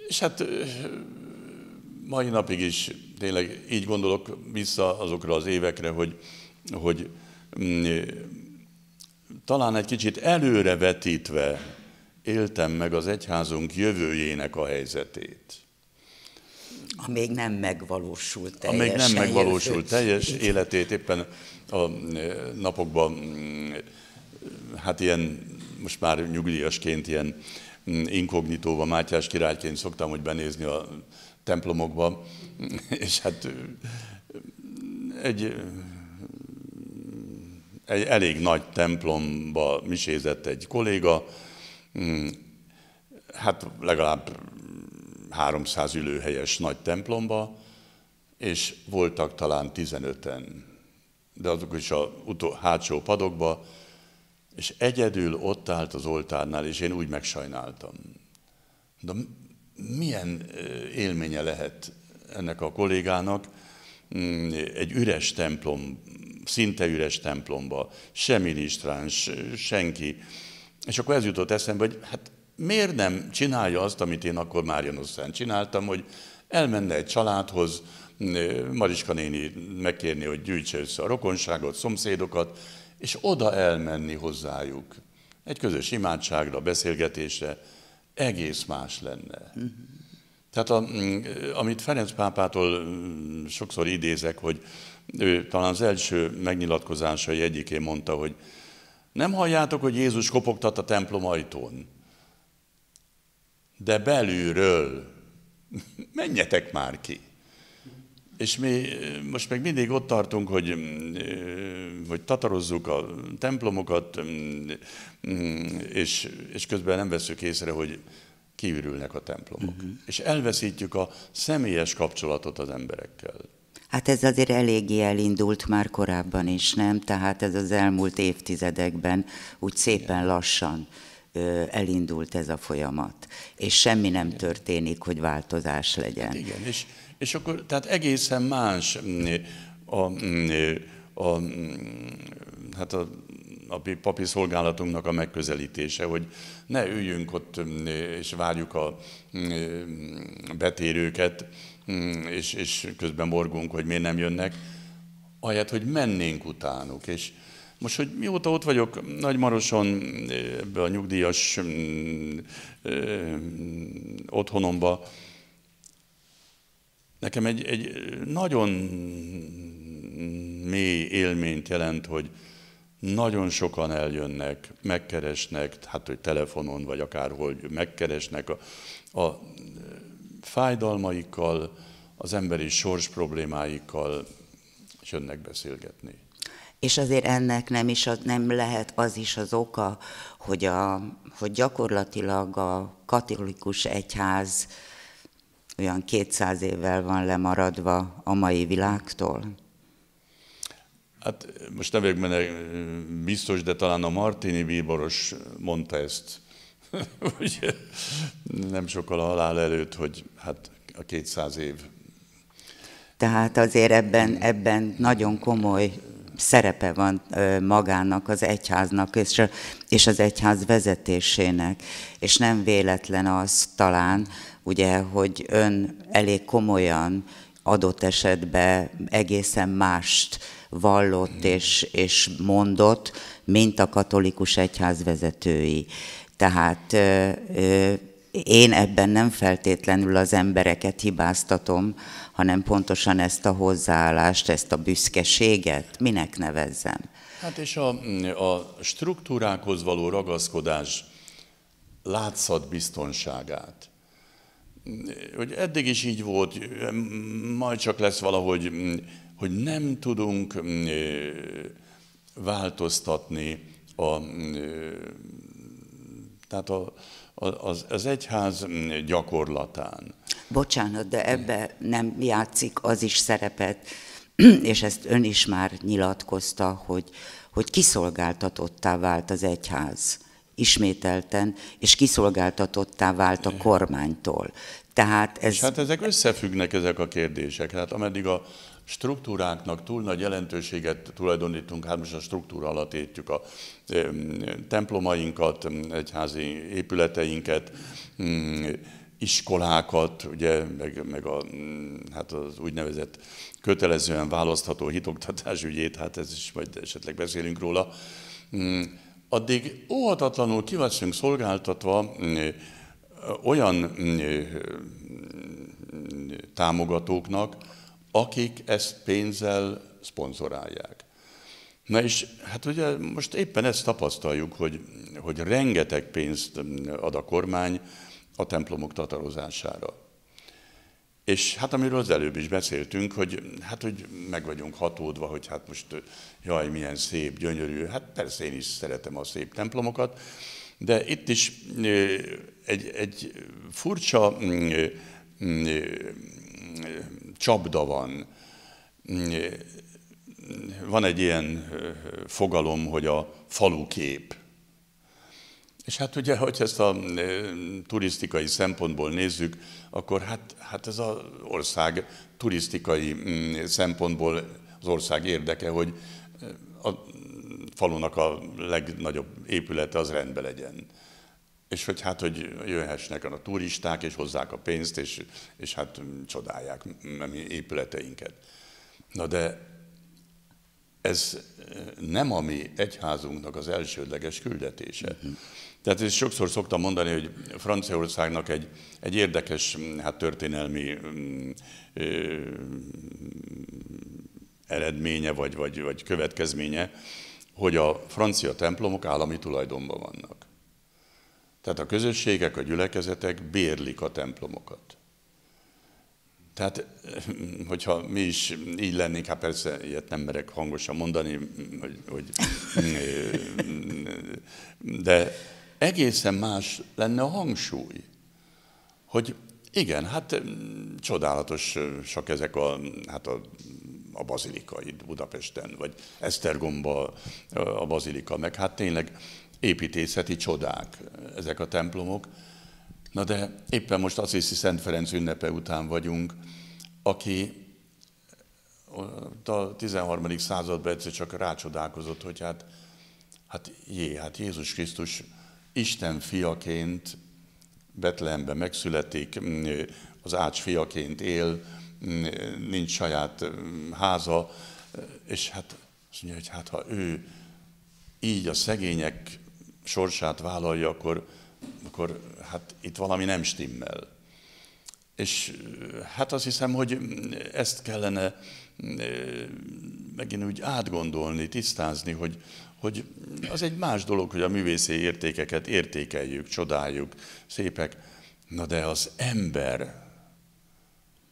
És hát mai napig is tényleg így gondolok vissza azokra az évekre, hogy, hogy mm, talán egy kicsit előrevetítve éltem meg az egyházunk jövőjének a helyzetét. A még nem megvalósult teljes. A még nem megvalósult teljes életét, éppen a mm, napokban, mm, hát ilyen, most már nyugdíjasként ilyen Mm, inkognitóban, Mátyás királyként szoktam, hogy benézni a templomokba, és hát egy, egy elég nagy templomba misézett egy kolléga, mm, hát legalább 300 ülőhelyes nagy templomba, és voltak talán 15-en, de azok is a utó, hátsó padokba, és egyedül ott állt az oltárnál, és én úgy megsajnáltam. De milyen élménye lehet ennek a kollégának mm, egy üres templom, szinte üres templomba, semmi listráns, senki. És akkor ez jutott eszembe, hogy hát miért nem csinálja azt, amit én akkor Márionoszán csináltam, hogy elmenne egy családhoz, Mariska néni megkérni, hogy gyűjtse össze a rokonságot, szomszédokat, és oda elmenni hozzájuk. Egy közös imádságra, beszélgetésre egész más lenne. Tehát a, mm, amit Ferenc pápától mm, sokszor idézek, hogy ő talán az első megnyilatkozásai egyikén mondta, hogy nem halljátok, hogy Jézus kopogtat a templom ajtón, de belülről menjetek már ki. És mi most meg mindig ott tartunk, hogy, mm, hogy tatarozzuk a templomokat, mm, mm, és, és közben nem veszük észre, hogy kiürülnek a templomok. Uh-huh. És elveszítjük a személyes kapcsolatot az emberekkel. Hát ez azért eléggé elindult már korábban is, nem? Tehát ez az elmúlt évtizedekben úgy szépen Igen. lassan elindult ez a folyamat, és semmi nem Igen. történik, hogy változás legyen. Hát igen, és és akkor tehát egészen más mm, a, mm, a, a, mm, hát a, a papi szolgálatunknak a megközelítése, hogy ne üljünk ott és várjuk a betérőket, és, és közben morgunk, hogy miért nem jönnek, ahelyett, hogy mennénk utánuk. És most, hogy mióta ott vagyok Nagymaroson, ebbe a nyugdíjas ö, ö, otthonomba, Nekem egy, egy nagyon mély élményt jelent, hogy nagyon sokan eljönnek, megkeresnek, hát hogy telefonon vagy akárhol megkeresnek a, a fájdalmaikkal, az emberi sors problémáikkal, és jönnek beszélgetni. És azért ennek nem is az, nem lehet az is az oka, hogy, a, hogy gyakorlatilag a katolikus egyház olyan 200 évvel van lemaradva a mai világtól? Hát most nem vagyok benne biztos, de talán a Martini bíboros mondta ezt, ugye nem sokkal a halál előtt, hogy hát a 200 év. Tehát azért ebben, ebben nagyon komoly szerepe van magának az egyháznak és, és az egyház vezetésének, és nem véletlen az talán, ugye, hogy ön elég komolyan adott esetben egészen mást vallott és, és mondott, mint a katolikus egyház vezetői. Tehát ö, ö, én ebben nem feltétlenül az embereket hibáztatom, hanem pontosan ezt a hozzáállást, ezt a büszkeséget, minek nevezzem. Hát és a, a struktúrákhoz való ragaszkodás látszat biztonságát, hogy eddig is így volt, majd csak lesz valahogy, hogy nem tudunk változtatni a, tehát a, az, az egyház gyakorlatán. Bocsánat, de ebbe nem játszik az is szerepet, és ezt ön is már nyilatkozta, hogy, hogy kiszolgáltatottá vált az egyház ismételten és kiszolgáltatottá vált a kormánytól. Tehát ez... És hát ezek összefüggnek ezek a kérdések. Hát ameddig a struktúráknak túl nagy jelentőséget tulajdonítunk, hát most a struktúra alatt értjük a templomainkat, egyházi épületeinket, iskolákat, ugye, meg, meg a, hát az úgynevezett kötelezően választható hitoktatás ügyét, hát ez is majd esetleg beszélünk róla addig óhatatlanul kiveszünk szolgáltatva mm, olyan mm, mm, támogatóknak, akik ezt pénzzel szponzorálják. Na és hát ugye most éppen ezt tapasztaljuk, hogy, hogy rengeteg pénzt ad a kormány a templomok tatarozására. És hát amiről az előbb is beszéltünk, hogy hát hogy meg vagyunk hatódva, hogy hát most jaj, milyen szép, gyönyörű, hát persze én is szeretem a szép templomokat, de itt is egy, egy furcsa mm, mm, mm, csapda van. Van egy ilyen fogalom, hogy a falukép. És hát ugye, hogy ezt a turisztikai szempontból nézzük, akkor hát, hát ez az ország turisztikai mm, szempontból az ország érdeke, hogy a falunak a legnagyobb épülete az rendben legyen. És hogy hát, hogy jöhessenek a turisták, és hozzák a pénzt, és, és hát csodálják épületeinket. Na de ez eh, nem a mi egyházunknak az elsődleges küldetése. Uh-huh. Tehát ezt sokszor szoktam mondani, hogy Franciaországnak egy, egy érdekes mm, hát, történelmi mm, ö, eredménye vagy, vagy, vagy következménye, hogy a francia templomok állami tulajdonban vannak. Tehát a közösségek, a gyülekezetek bérlik a templomokat. Tehát, eh, hogyha mi is így lennénk, hát persze ilyet nem merek hangosan mondani, hogy, hogy, eh, de egészen más lenne a hangsúly, hogy igen, hát eh, csodálatos, sok ezek a, hát a, a bazilika itt Budapesten, vagy Esztergomba a bazilika, meg hát tényleg építészeti csodák ezek a templomok, Na de éppen most Assisi Szent Ferenc ünnepe után vagyunk, aki a 13. században egyszer csak rácsodálkozott, hogy hát, hát jé, hát Jézus Krisztus Isten fiaként Betlehembe megszületik, az ács fiaként él, nincs saját háza, és hát azt mondja, hogy hát ha ő így a szegények sorsát vállalja, akkor akkor hát itt valami nem stimmel. És hát azt hiszem, hogy ezt kellene eh, megint úgy átgondolni, tisztázni, hogy, hogy az egy más dolog, hogy a művészi értékeket értékeljük, csodáljuk, szépek, na de az ember,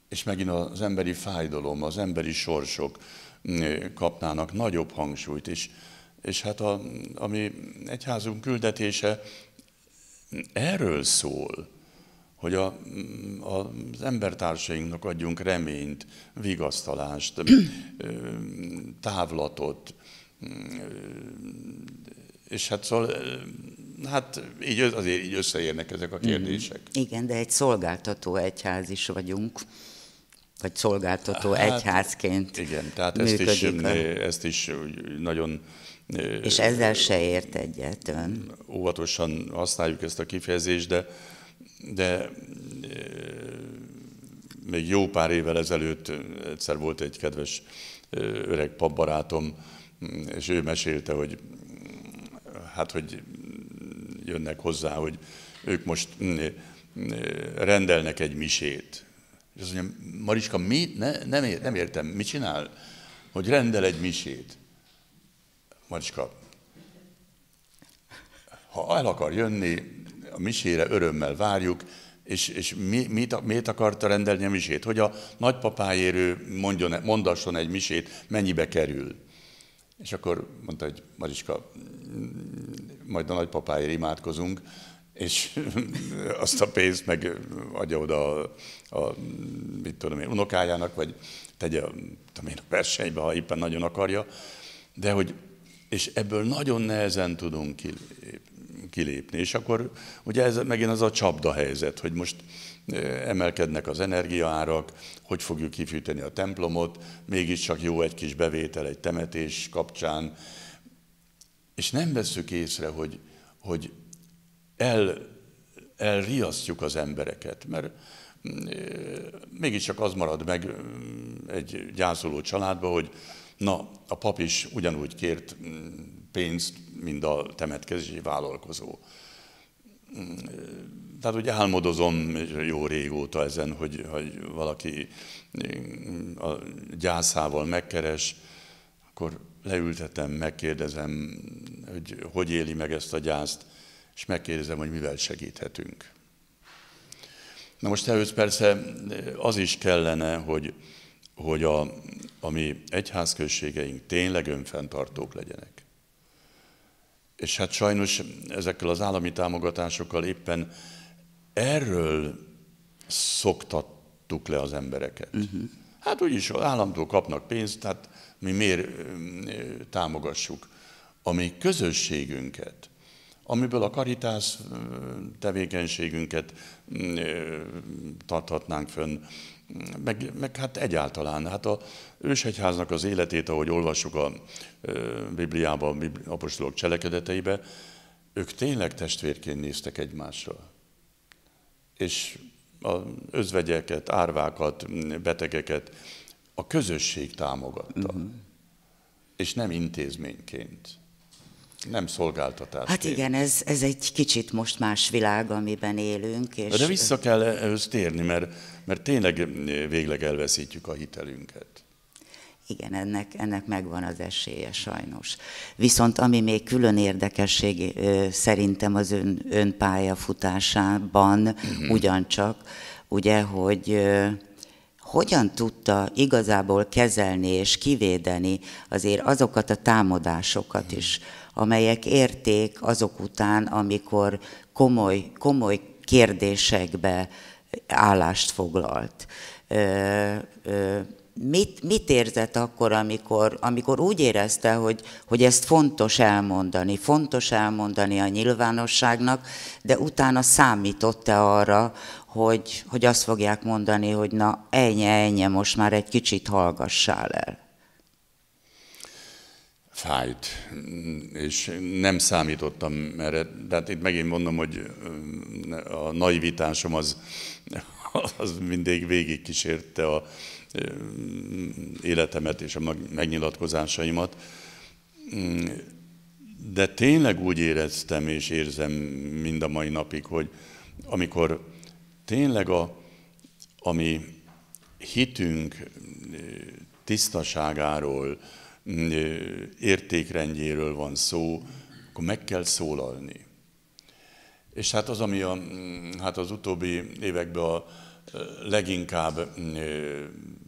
és megint az emberi fájdalom, az emberi sorsok eh, kapnának nagyobb hangsúlyt, és, és hát a, ami egyházunk küldetése, erről szól, hogy a, a, mm, az embertársainknak adjunk reményt, vigasztalást, távlatot, mm, és hát szóval, hát így, azért így összeérnek ezek a mhm. kérdések. Igen, de egy szolgáltató egyház is vagyunk, vagy szolgáltató hát, egyházként Igen, tehát ezt is, a... ezt is nagyon és ezzel se ért egyet ön. Óvatosan használjuk ezt a kifejezést, de, de még jó pár évvel ezelőtt egyszer volt egy kedves öreg papbarátom, és ő mesélte, hogy hát, hogy jönnek hozzá, hogy ők most rendelnek egy misét. És azt mondja, Mariska, mi? Ne, nem, ért nem értem, mit csinál? Hogy rendel egy misét. Macska, ha el akar jönni, a misére örömmel várjuk, és, és mi, mit, miért akarta rendelni a misét? Hogy a nagypapáért mondjon, mondasson egy misét, mennyibe kerül. És akkor mondta, hogy Mariska, majd a nagypapáért imádkozunk, és azt a pénzt meg adja oda a, a mit tudom én, unokájának, vagy tegye tudom én, a versenybe, ha éppen nagyon akarja. De hogy és ebből nagyon nehezen tudunk kilépni. És akkor ugye ez megint az a csapda helyzet, hogy most emelkednek az energiaárak, hogy fogjuk kifűteni a templomot, mégiscsak jó egy kis bevétel egy temetés kapcsán, és nem veszük észre, hogy, hogy el, elriasztjuk az embereket, mert mégiscsak az marad meg egy gyászoló családba, hogy Na, a pap is ugyanúgy kért mm, pénzt, mint a temetkezési vállalkozó. Mm, tehát úgy álmodozom jó régóta ezen, hogy, hogy valaki mm, a gyászával megkeres, akkor leültetem, megkérdezem, hogy hogy éli meg ezt a gyászt, és megkérdezem, hogy mivel segíthetünk. Na most ehhez persze eh, az is kellene, hogy hogy a, a mi egyházközségeink tényleg önfenntartók legyenek. És hát sajnos ezekkel az állami támogatásokkal éppen erről szoktattuk le az embereket. Uh-huh. Hát úgyis az államtól kapnak pénzt, tehát mi miért támogassuk a mi közösségünket, amiből a karitás tevékenységünket tarthatnánk fönn, meg, meg hát egyáltalán. Hát a ősegyháznak az életét, ahogy olvassuk a Bibliában, a apostolok cselekedeteibe, ők tényleg testvérként néztek egymásra. És az özvegyeket, árvákat, betegeket a közösség támogatta. Uh-huh. És nem intézményként. Nem szolgáltatás. Hát igen, ez, ez egy kicsit most más világ, amiben élünk. És... De vissza kell ehhez térni, mert mert tényleg eh, végleg elveszítjük a hitelünket. Igen, ennek, ennek megvan az esélye sajnos. Viszont ami még külön érdekesség eh, szerintem az ön, ön pályafutásában uh-huh. ugyancsak, ugye, hogy eh, hogyan tudta igazából kezelni és kivédeni azért azokat a támadásokat mhm. is, amelyek érték azok után, amikor komoly, komoly kérdésekbe állást foglalt. Mit, mit érzett akkor, amikor, amikor úgy érezte, hogy, hogy ezt fontos elmondani, fontos elmondani a nyilvánosságnak, de utána számított-e arra, hogy, hogy azt fogják mondani, hogy na ennyi, ennyi, most már egy kicsit hallgassál el? fájt, és nem számítottam erre. Tehát itt megint mondom, hogy a naivitásom az, az mindig végigkísérte a életemet és a megnyilatkozásaimat. De tényleg úgy éreztem és érzem mind a mai napig, hogy amikor tényleg a, ami hitünk tisztaságáról, Mm, értékrendjéről van szó, akkor meg kell szólalni. És hát az, ami a, mm, hát az utóbbi években a leginkább mm,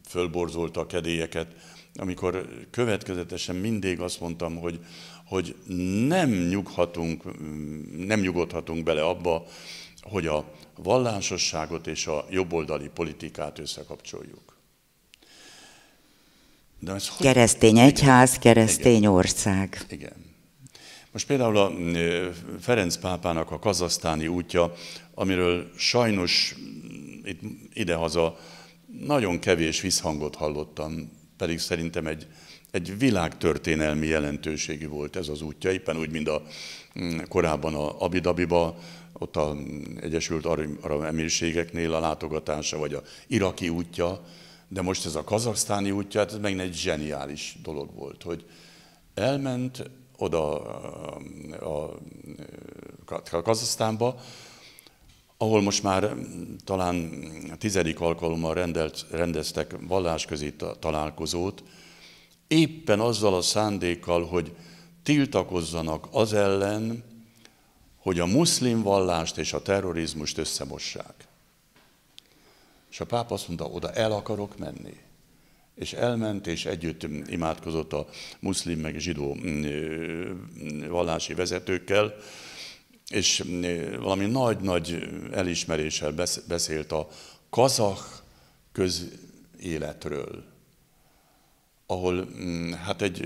fölborzolta a kedélyeket, amikor következetesen mindig azt mondtam, hogy, hogy nem nyughatunk, nem nyugodhatunk bele abba, hogy a vallásosságot és a jobboldali politikát összekapcsoljuk. De keresztény hogy... egyház, keresztény igen. ország. Igen. Most például a Ferenc pápának a kazasztáni útja, amiről sajnos mm, itt, idehaza nagyon kevés visszhangot hallottam, pedig szerintem egy, egy világtörténelmi jelentőségi volt ez az útja, éppen úgy, mint a mm, korábban a Abidabiba, ott az mm, Egyesült Arab Emírségeknél a látogatása, vagy a iraki útja, de most ez a kazaksztáni útja, hát ez megint egy zseniális dolog volt, hogy elment oda a, a, a Kazasztánba, ahol most már talán tizedik alkalommal rendelt, rendeztek vallásközi találkozót, éppen azzal a szándékkal, hogy tiltakozzanak az ellen, hogy a muszlim vallást és a terrorizmust összemossák. És a pápa azt mondta, oda el akarok menni. És elment, és együtt imádkozott a muszlim meg zsidó mm, mm, vallási vezetőkkel, és mm, valami nagy-nagy elismeréssel beszélt a kazah közéletről, ahol hát egy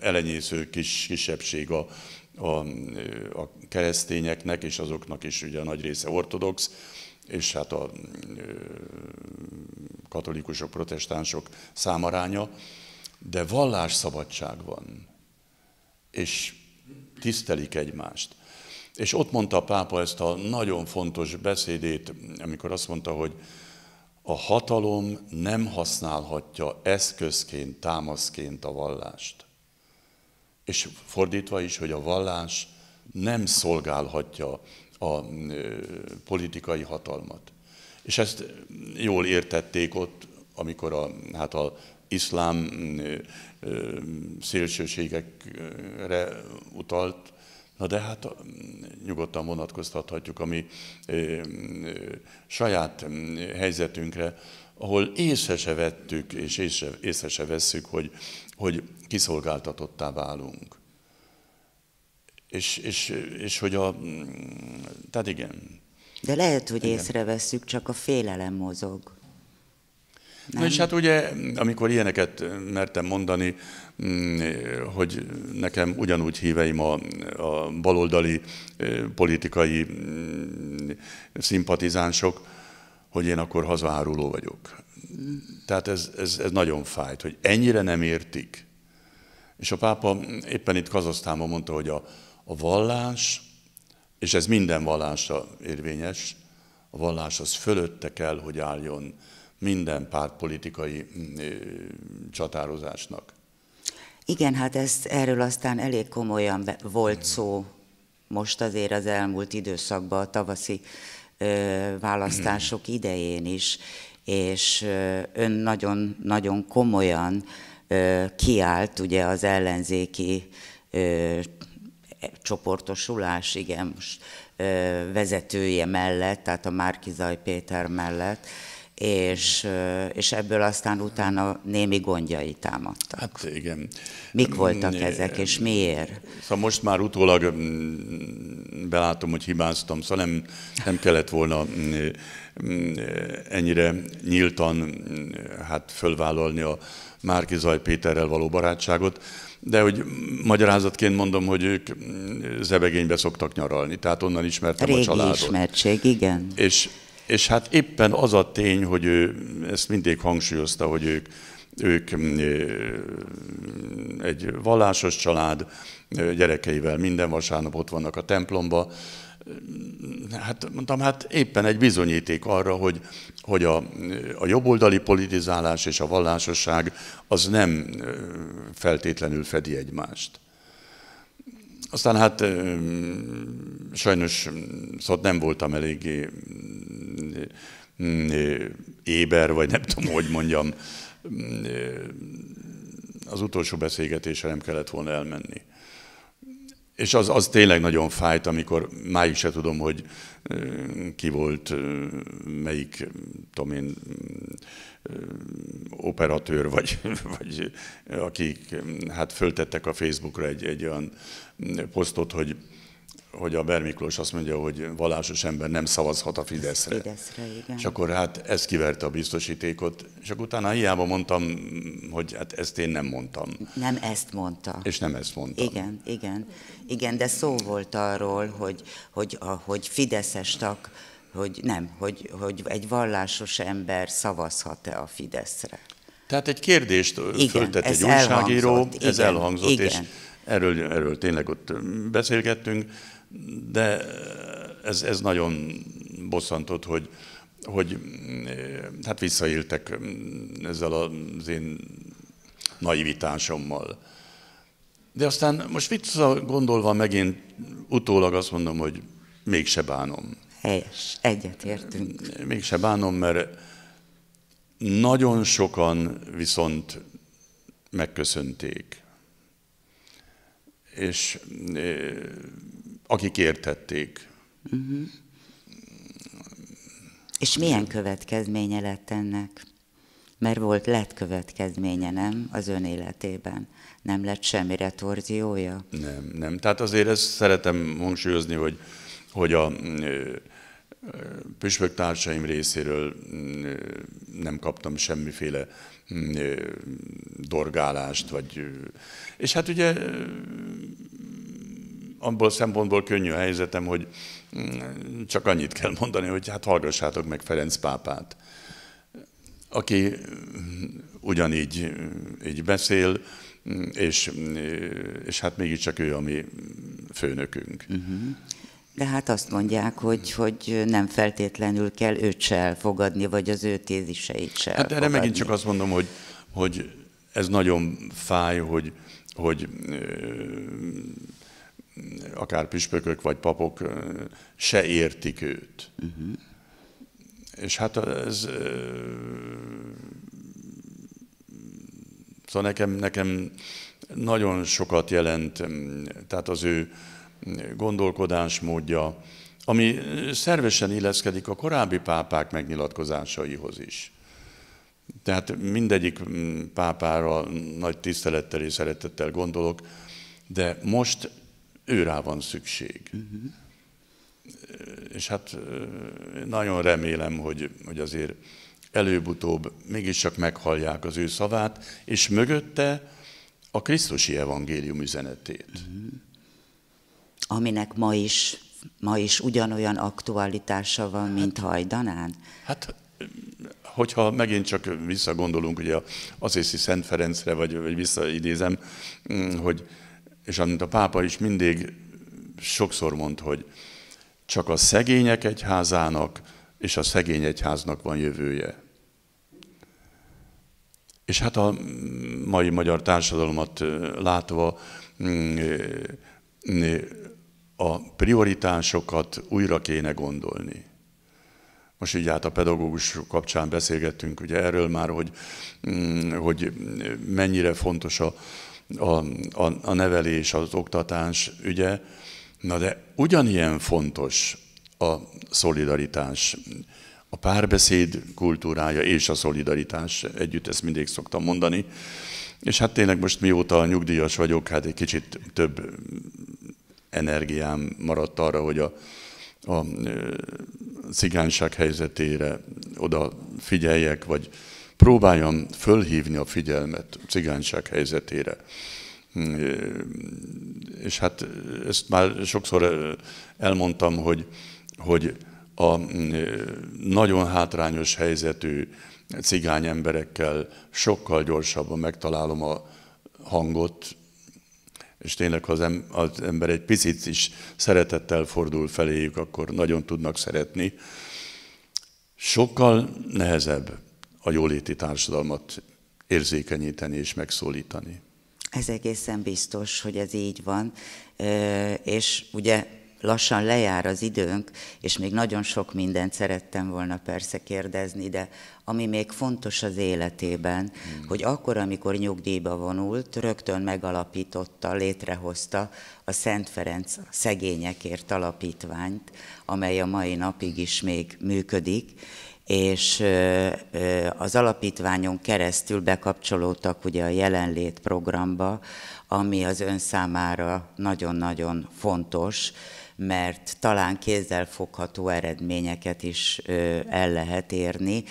elenyésző kis kisebbség a, a, a keresztényeknek, és azoknak is ugye a nagy része ortodox, és hát a katolikusok, protestánsok számaránya, de vallásszabadság van, és tisztelik egymást. És ott mondta a pápa ezt a nagyon fontos beszédét, amikor azt mondta, hogy a hatalom nem használhatja eszközként, támaszként a vallást. És fordítva is, hogy a vallás nem szolgálhatja a politikai hatalmat. És ezt jól értették ott, amikor a, hát a iszlám szélsőségekre utalt, Na de hát nyugodtan vonatkoztathatjuk a mi saját helyzetünkre, ahol észre se vettük és észre, észre se vesszük, hogy, hogy kiszolgáltatottá válunk. És, és, és hogy a... Mm, tehát igen. De lehet, hogy igen. észrevesszük, csak a félelem mozog. Nem? Na és hát ugye, amikor ilyeneket mertem mondani, mm, hogy nekem ugyanúgy híveim a, a baloldali politikai mm, szimpatizánsok, hogy én akkor hazáruló vagyok. Tehát ez, ez, ez nagyon fájt, hogy ennyire nem értik. És a pápa éppen itt Kazasztánban mondta, hogy a, a vallás, és ez minden vallásra érvényes, a vallás az fölötte kell, hogy álljon minden pártpolitikai mm, csatározásnak. Igen, hát ez, erről aztán elég komolyan volt szó most azért az elmúlt időszakban, a tavaszi ö, választások idején is, és ö, ön nagyon-nagyon komolyan ö, kiállt ugye az ellenzéki ö, csoportosulás, igen, most vezetője mellett, tehát a Márkizaj Péter mellett, és, és ebből aztán utána némi gondjai támadtak. Hát igen. Mik voltak ezek, és miért? Szóval most már utólag mm, belátom, hogy hibáztam, szóval nem, nem kellett volna mm, mm, ennyire nyíltan hát fölvállalni a Márkizaj Péterrel való barátságot de hogy magyarázatként mondom, hogy ők mm, zebegénybe szoktak nyaralni, tehát onnan ismertem Régi a családot. ismertség, igen. És, és hát éppen az a tény, hogy ő ezt mindig hangsúlyozta, hogy ők, ők mm, egy vallásos család, gyerekeivel minden vasárnap ott vannak a templomba, hát mondtam, hát éppen egy bizonyíték arra, hogy, hogy a, a jobboldali politizálás és a vallásosság az nem feltétlenül fedi egymást. Aztán hát sajnos szóval nem voltam eléggé mm, mm, éber, vagy nem tudom, hogy mondjam, mm, az utolsó beszélgetésre nem kellett volna elmenni és az, az tényleg nagyon fájt, amikor máig se tudom, hogy ki volt, melyik, tudom én, operatőr, vagy, vagy akik hát föltettek a Facebookra egy, egy olyan mm, posztot, hogy hogy a Bermiklós azt mondja, hogy valásos ember nem szavazhat a Fideszre. Fideszre igen. És akkor hát ez kiverte a biztosítékot, és akkor utána hiába mondtam, hogy hát ezt én nem mondtam. Nem ezt mondta. És nem ezt mondta. Igen, igen. Igen, de szó volt arról, hogy, hogy, a, hogy Fideszes tag, hogy nem, hogy, hogy egy vallásos ember szavazhat-e a Fideszre. Tehát egy kérdést föltett egy újságíró, elhangzott, ez igen, elhangzott, igen. és erről, erről tényleg ott beszélgettünk, de ez, ez nagyon bosszantott, hogy, hogy eh, hát visszaéltek ezzel az én naivitásommal. De aztán most vissza gondolva megint utólag azt mondom, hogy mégse bánom. Helyes, egyetértünk. Mégse bánom, mert nagyon sokan viszont megköszönték. És eh, akik értették. Uh-huh. És milyen következménye lett ennek? Mert volt lett következménye, nem, az ön életében? nem lett semmi retorziója? Nem, nem. Tehát azért ezt szeretem hangsúlyozni, hogy, hogy a püspök társaim részéről nem kaptam semmiféle dorgálást, vagy... És hát ugye abból a szempontból könnyű a helyzetem, hogy csak annyit kell mondani, hogy hát hallgassátok meg Ferenc pápát, aki ugyanígy így beszél, Mm, és, mm, és hát mégiscsak ő a mi főnökünk. Uh-huh. De hát azt mondják, hogy, hogy nem feltétlenül kell őt se elfogadni, vagy az ő téziseit se Hát erre megint csak azt mondom, hogy, hogy ez nagyon fáj, hogy, hogy akár püspökök vagy papok se értik őt. Uh-huh. És hát ez Szóval nekem, nekem nagyon sokat jelent, mm, tehát az ő mm, gondolkodásmódja, ami szervesen illeszkedik a korábbi pápák megnyilatkozásaihoz is. Tehát mindegyik mm, pápára nagy tisztelettel és szeretettel gondolok, de most őrá van szükség. Uh-huh. És hát nagyon remélem, hogy, hogy azért előbb-utóbb mégiscsak meghallják az ő szavát, és mögötte a Krisztusi evangélium üzenetét. Mm-hmm. Aminek ma is, ma is ugyanolyan aktualitása van, hát- mint hajdanán? Hát, hogyha megint csak visszagondolunk, ugye az észi Szent Ferencre, vagy, vagy visszaidézem, mm, hogy, és amint a pápa is mindig sokszor mond, hogy csak a szegények egyházának, és a szegény egyháznak van jövője. És hát a mai magyar társadalmat látva mm, a prioritásokat újra kéne gondolni. Most így át a pedagógus kapcsán beszélgettünk ugye erről már, hogy, mm, hogy mennyire fontos a, a, a, a nevelés, az oktatás ugye? Na de ugyanilyen fontos a szolidaritás. A párbeszéd kultúrája és a szolidaritás együtt, ezt mindig szoktam mondani. És hát tényleg most mióta nyugdíjas vagyok, hát egy kicsit több energiám maradt arra, hogy a, a cigányság helyzetére oda figyeljek, vagy próbáljam fölhívni a figyelmet a cigányság helyzetére. És hát ezt már sokszor elmondtam, hogy hogy a mm, nagyon hátrányos helyzetű cigány emberekkel sokkal gyorsabban megtalálom a hangot, és tényleg, ha az ember egy picit is szeretettel fordul feléjük, akkor nagyon tudnak szeretni. Sokkal nehezebb a jóléti társadalmat érzékenyíteni és megszólítani. Ez egészen biztos, hogy ez így van. És ugye lassan lejár az időnk, és még nagyon sok mindent szerettem volna persze kérdezni, de ami még fontos az életében, mm. hogy akkor, amikor nyugdíjba vonult, rögtön megalapította, létrehozta a Szent Ferenc Szegényekért Alapítványt, amely a mai napig is még működik, és az alapítványon keresztül bekapcsolódtak ugye a jelenlét programba, ami az ön számára nagyon-nagyon fontos, mert talán kézzel fogható eredményeket is el lehet érni,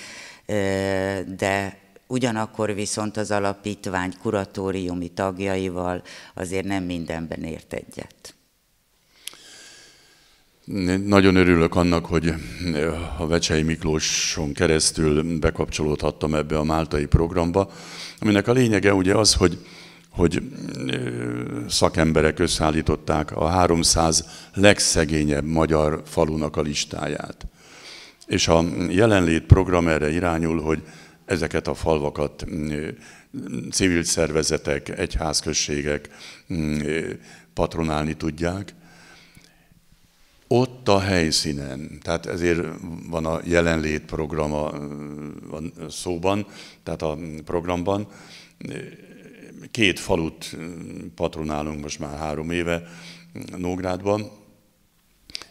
de ugyanakkor viszont az alapítvány kuratóriumi tagjaival azért nem mindenben ért egyet. Nagyon örülök annak, hogy a Vecsei Miklóson keresztül bekapcsolódhattam ebbe a máltai programba, aminek a lényege ugye az, hogy hogy szakemberek összeállították a 300 legszegényebb magyar falunak a listáját. És a jelenlét program erre irányul, hogy ezeket a falvakat civil szervezetek, egyházközségek patronálni tudják. Ott a helyszínen, tehát ezért van a jelenlét program a, a szóban, tehát a programban, két falut mm, patronálunk most már három éve mm, Nógrádban,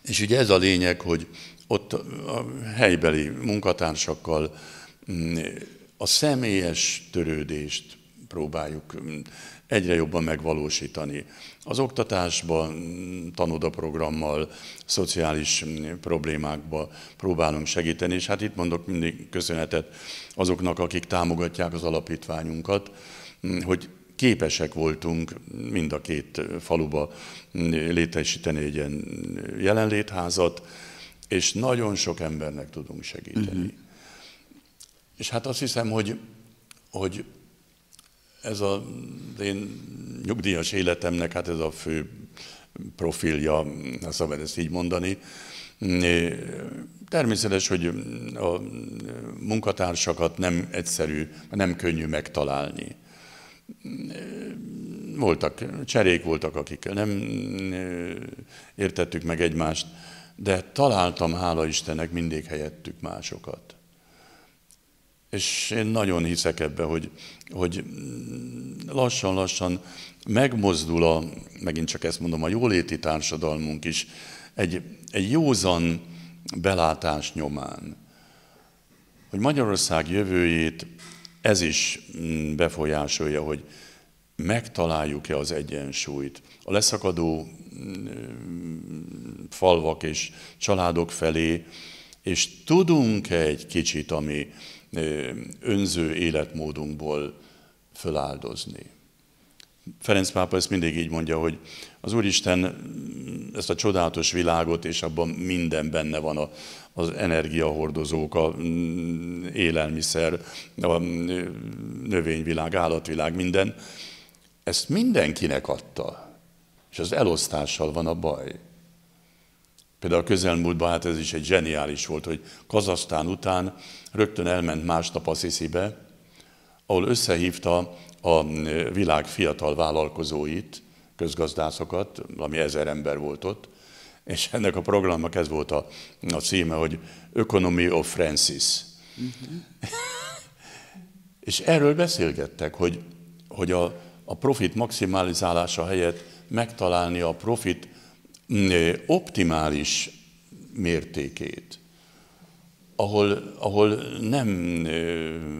és ugye ez a lényeg, hogy ott a helybeli munkatársakkal mm, a személyes törődést próbáljuk egyre jobban megvalósítani. Az oktatásban, tanodaprogrammal, szociális problémákba próbálunk segíteni, és hát itt mondok mindig köszönetet azoknak, akik támogatják az alapítványunkat, hogy képesek voltunk mind a két faluba létesíteni egy ilyen jelenlétházat, és nagyon sok embernek tudunk segíteni. Uh-huh. És hát azt hiszem, hogy, hogy ez a, én nyugdíjas életemnek, hát ez a fő profilja, ha szabad ezt így mondani. Természetes, hogy a munkatársakat nem egyszerű, nem könnyű megtalálni voltak cserék voltak, akikkel nem értettük meg egymást, de találtam, hála Istennek, mindig helyettük másokat. És én nagyon hiszek ebbe, hogy, hogy lassan-lassan megmozdul a, megint csak ezt mondom, a jóléti társadalmunk is egy, egy józan belátás nyomán, hogy Magyarország jövőjét ez is mm, befolyásolja, hogy megtaláljuk-e az egyensúlyt. A leszakadó mm, falvak és családok felé, és tudunk-e egy kicsit ami mm, önző életmódunkból föláldozni. Ferenc pápa ezt mindig így mondja, hogy az Úristen ezt a csodálatos világot, és abban minden benne van a, az energiahordozók, a mm, élelmiszer, a mm, növényvilág, állatvilág, minden. Ezt mindenkinek adta. És az elosztással van a baj. Például a közelmúltban, hát ez is egy zseniális volt, hogy Kazasztán után rögtön elment másnap a Sziszibe, ahol összehívta a mm, világ fiatal vállalkozóit, közgazdászokat, valami ezer ember volt ott, és ennek a programnak ez volt a, a címe, hogy Economy of Francis. Uh-huh. és erről beszélgettek, hogy, hogy a, a profit maximalizálása helyett megtalálni a profit mm, optimális mértékét, ahol, ahol nem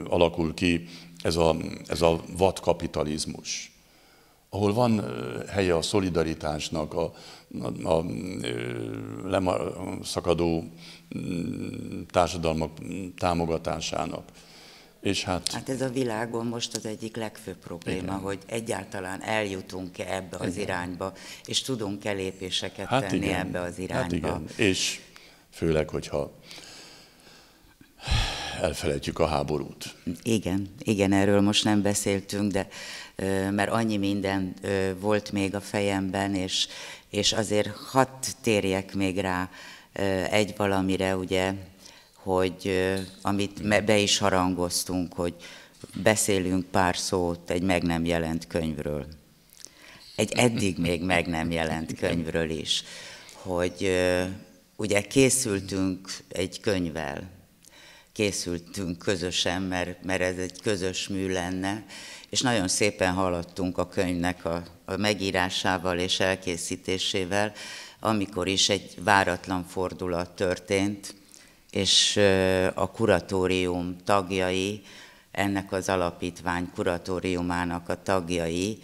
alakul ki ez a, ez a vadkapitalizmus ahol van helye a szolidaritásnak, a, a, a lemaszakadó mm, társadalmak támogatásának. És hát, hát ez a világon most az egyik legfőbb probléma, igen. hogy egyáltalán eljutunk-e ebbe igen. az irányba, és tudunk-e lépéseket hát tenni igen. ebbe az hát irányba. Hát igen, és főleg, hogyha elfelejtjük a háborút. Igen, igen, erről most nem beszéltünk, de mert annyi minden volt még a fejemben, és, és azért hat térjek még rá egy valamire, ugye, hogy amit be is harangoztunk, hogy beszélünk pár szót egy meg nem jelent könyvről. Egy eddig még meg nem jelent könyvről is, hogy ugye készültünk egy könyvel, készültünk közösen, mert, mert ez egy közös mű lenne, és nagyon szépen haladtunk a könyvnek a, a megírásával és elkészítésével, amikor is egy váratlan fordulat történt, és a kuratórium tagjai, ennek az alapítvány kuratóriumának a tagjai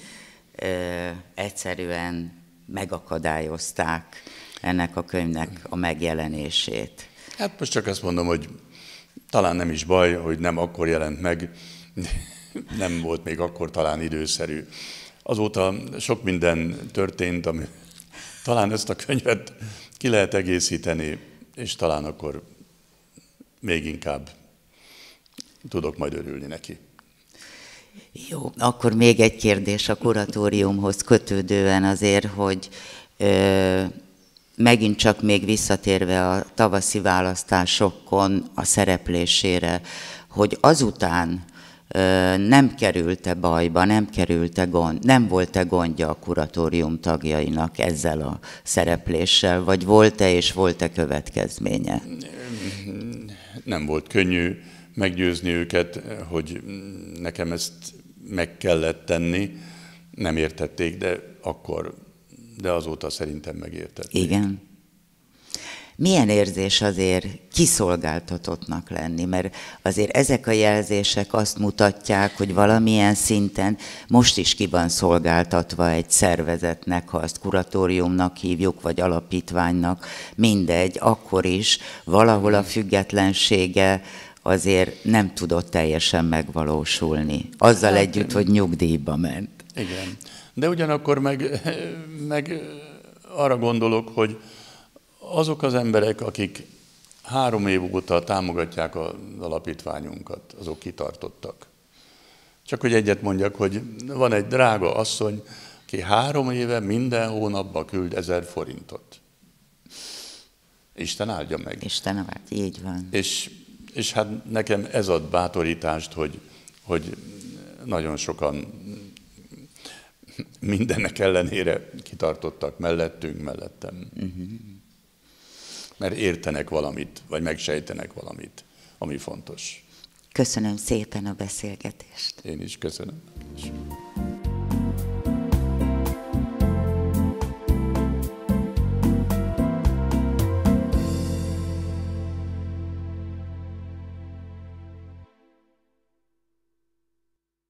egyszerűen megakadályozták ennek a könyvnek a megjelenését. Hát most csak azt mondom, hogy talán nem is baj, hogy nem akkor jelent meg, nem volt még akkor talán időszerű. Azóta sok minden történt, ami talán ezt a könyvet ki lehet egészíteni, és talán akkor még inkább tudok majd örülni neki. Jó, akkor még egy kérdés a kuratóriumhoz kötődően azért, hogy ö, megint csak még visszatérve a tavaszi választásokon a szereplésére, hogy azután, nem kerülte bajba, nem kerülte gond, nem volt-e gondja a kuratórium tagjainak ezzel a szerepléssel, vagy volt-e és volt-e következménye? Nem volt könnyű meggyőzni őket, hogy nekem ezt meg kellett tenni. Nem értették, de akkor, de azóta szerintem megértették. Igen milyen érzés azért kiszolgáltatottnak lenni, mert azért ezek a jelzések azt mutatják, hogy valamilyen szinten most is ki van szolgáltatva egy szervezetnek, ha azt kuratóriumnak hívjuk, vagy alapítványnak, mindegy, akkor is valahol a függetlensége azért nem tudott teljesen megvalósulni. Azzal hát, együtt, hogy nyugdíjba ment. Igen. De ugyanakkor meg, meg arra gondolok, hogy azok az emberek, akik három év óta támogatják az alapítványunkat, azok kitartottak. Csak hogy egyet mondjak, hogy van egy drága asszony, aki három éve minden hónapban küld ezer forintot. Isten áldja meg. Isten áldja, így van. És, és hát nekem ez ad bátorítást, hogy, hogy nagyon sokan mindennek ellenére kitartottak mellettünk, mellettem. Uh-huh mert értenek valamit, vagy megsejtenek valamit, ami fontos. Köszönöm szépen a beszélgetést. Én is köszönöm.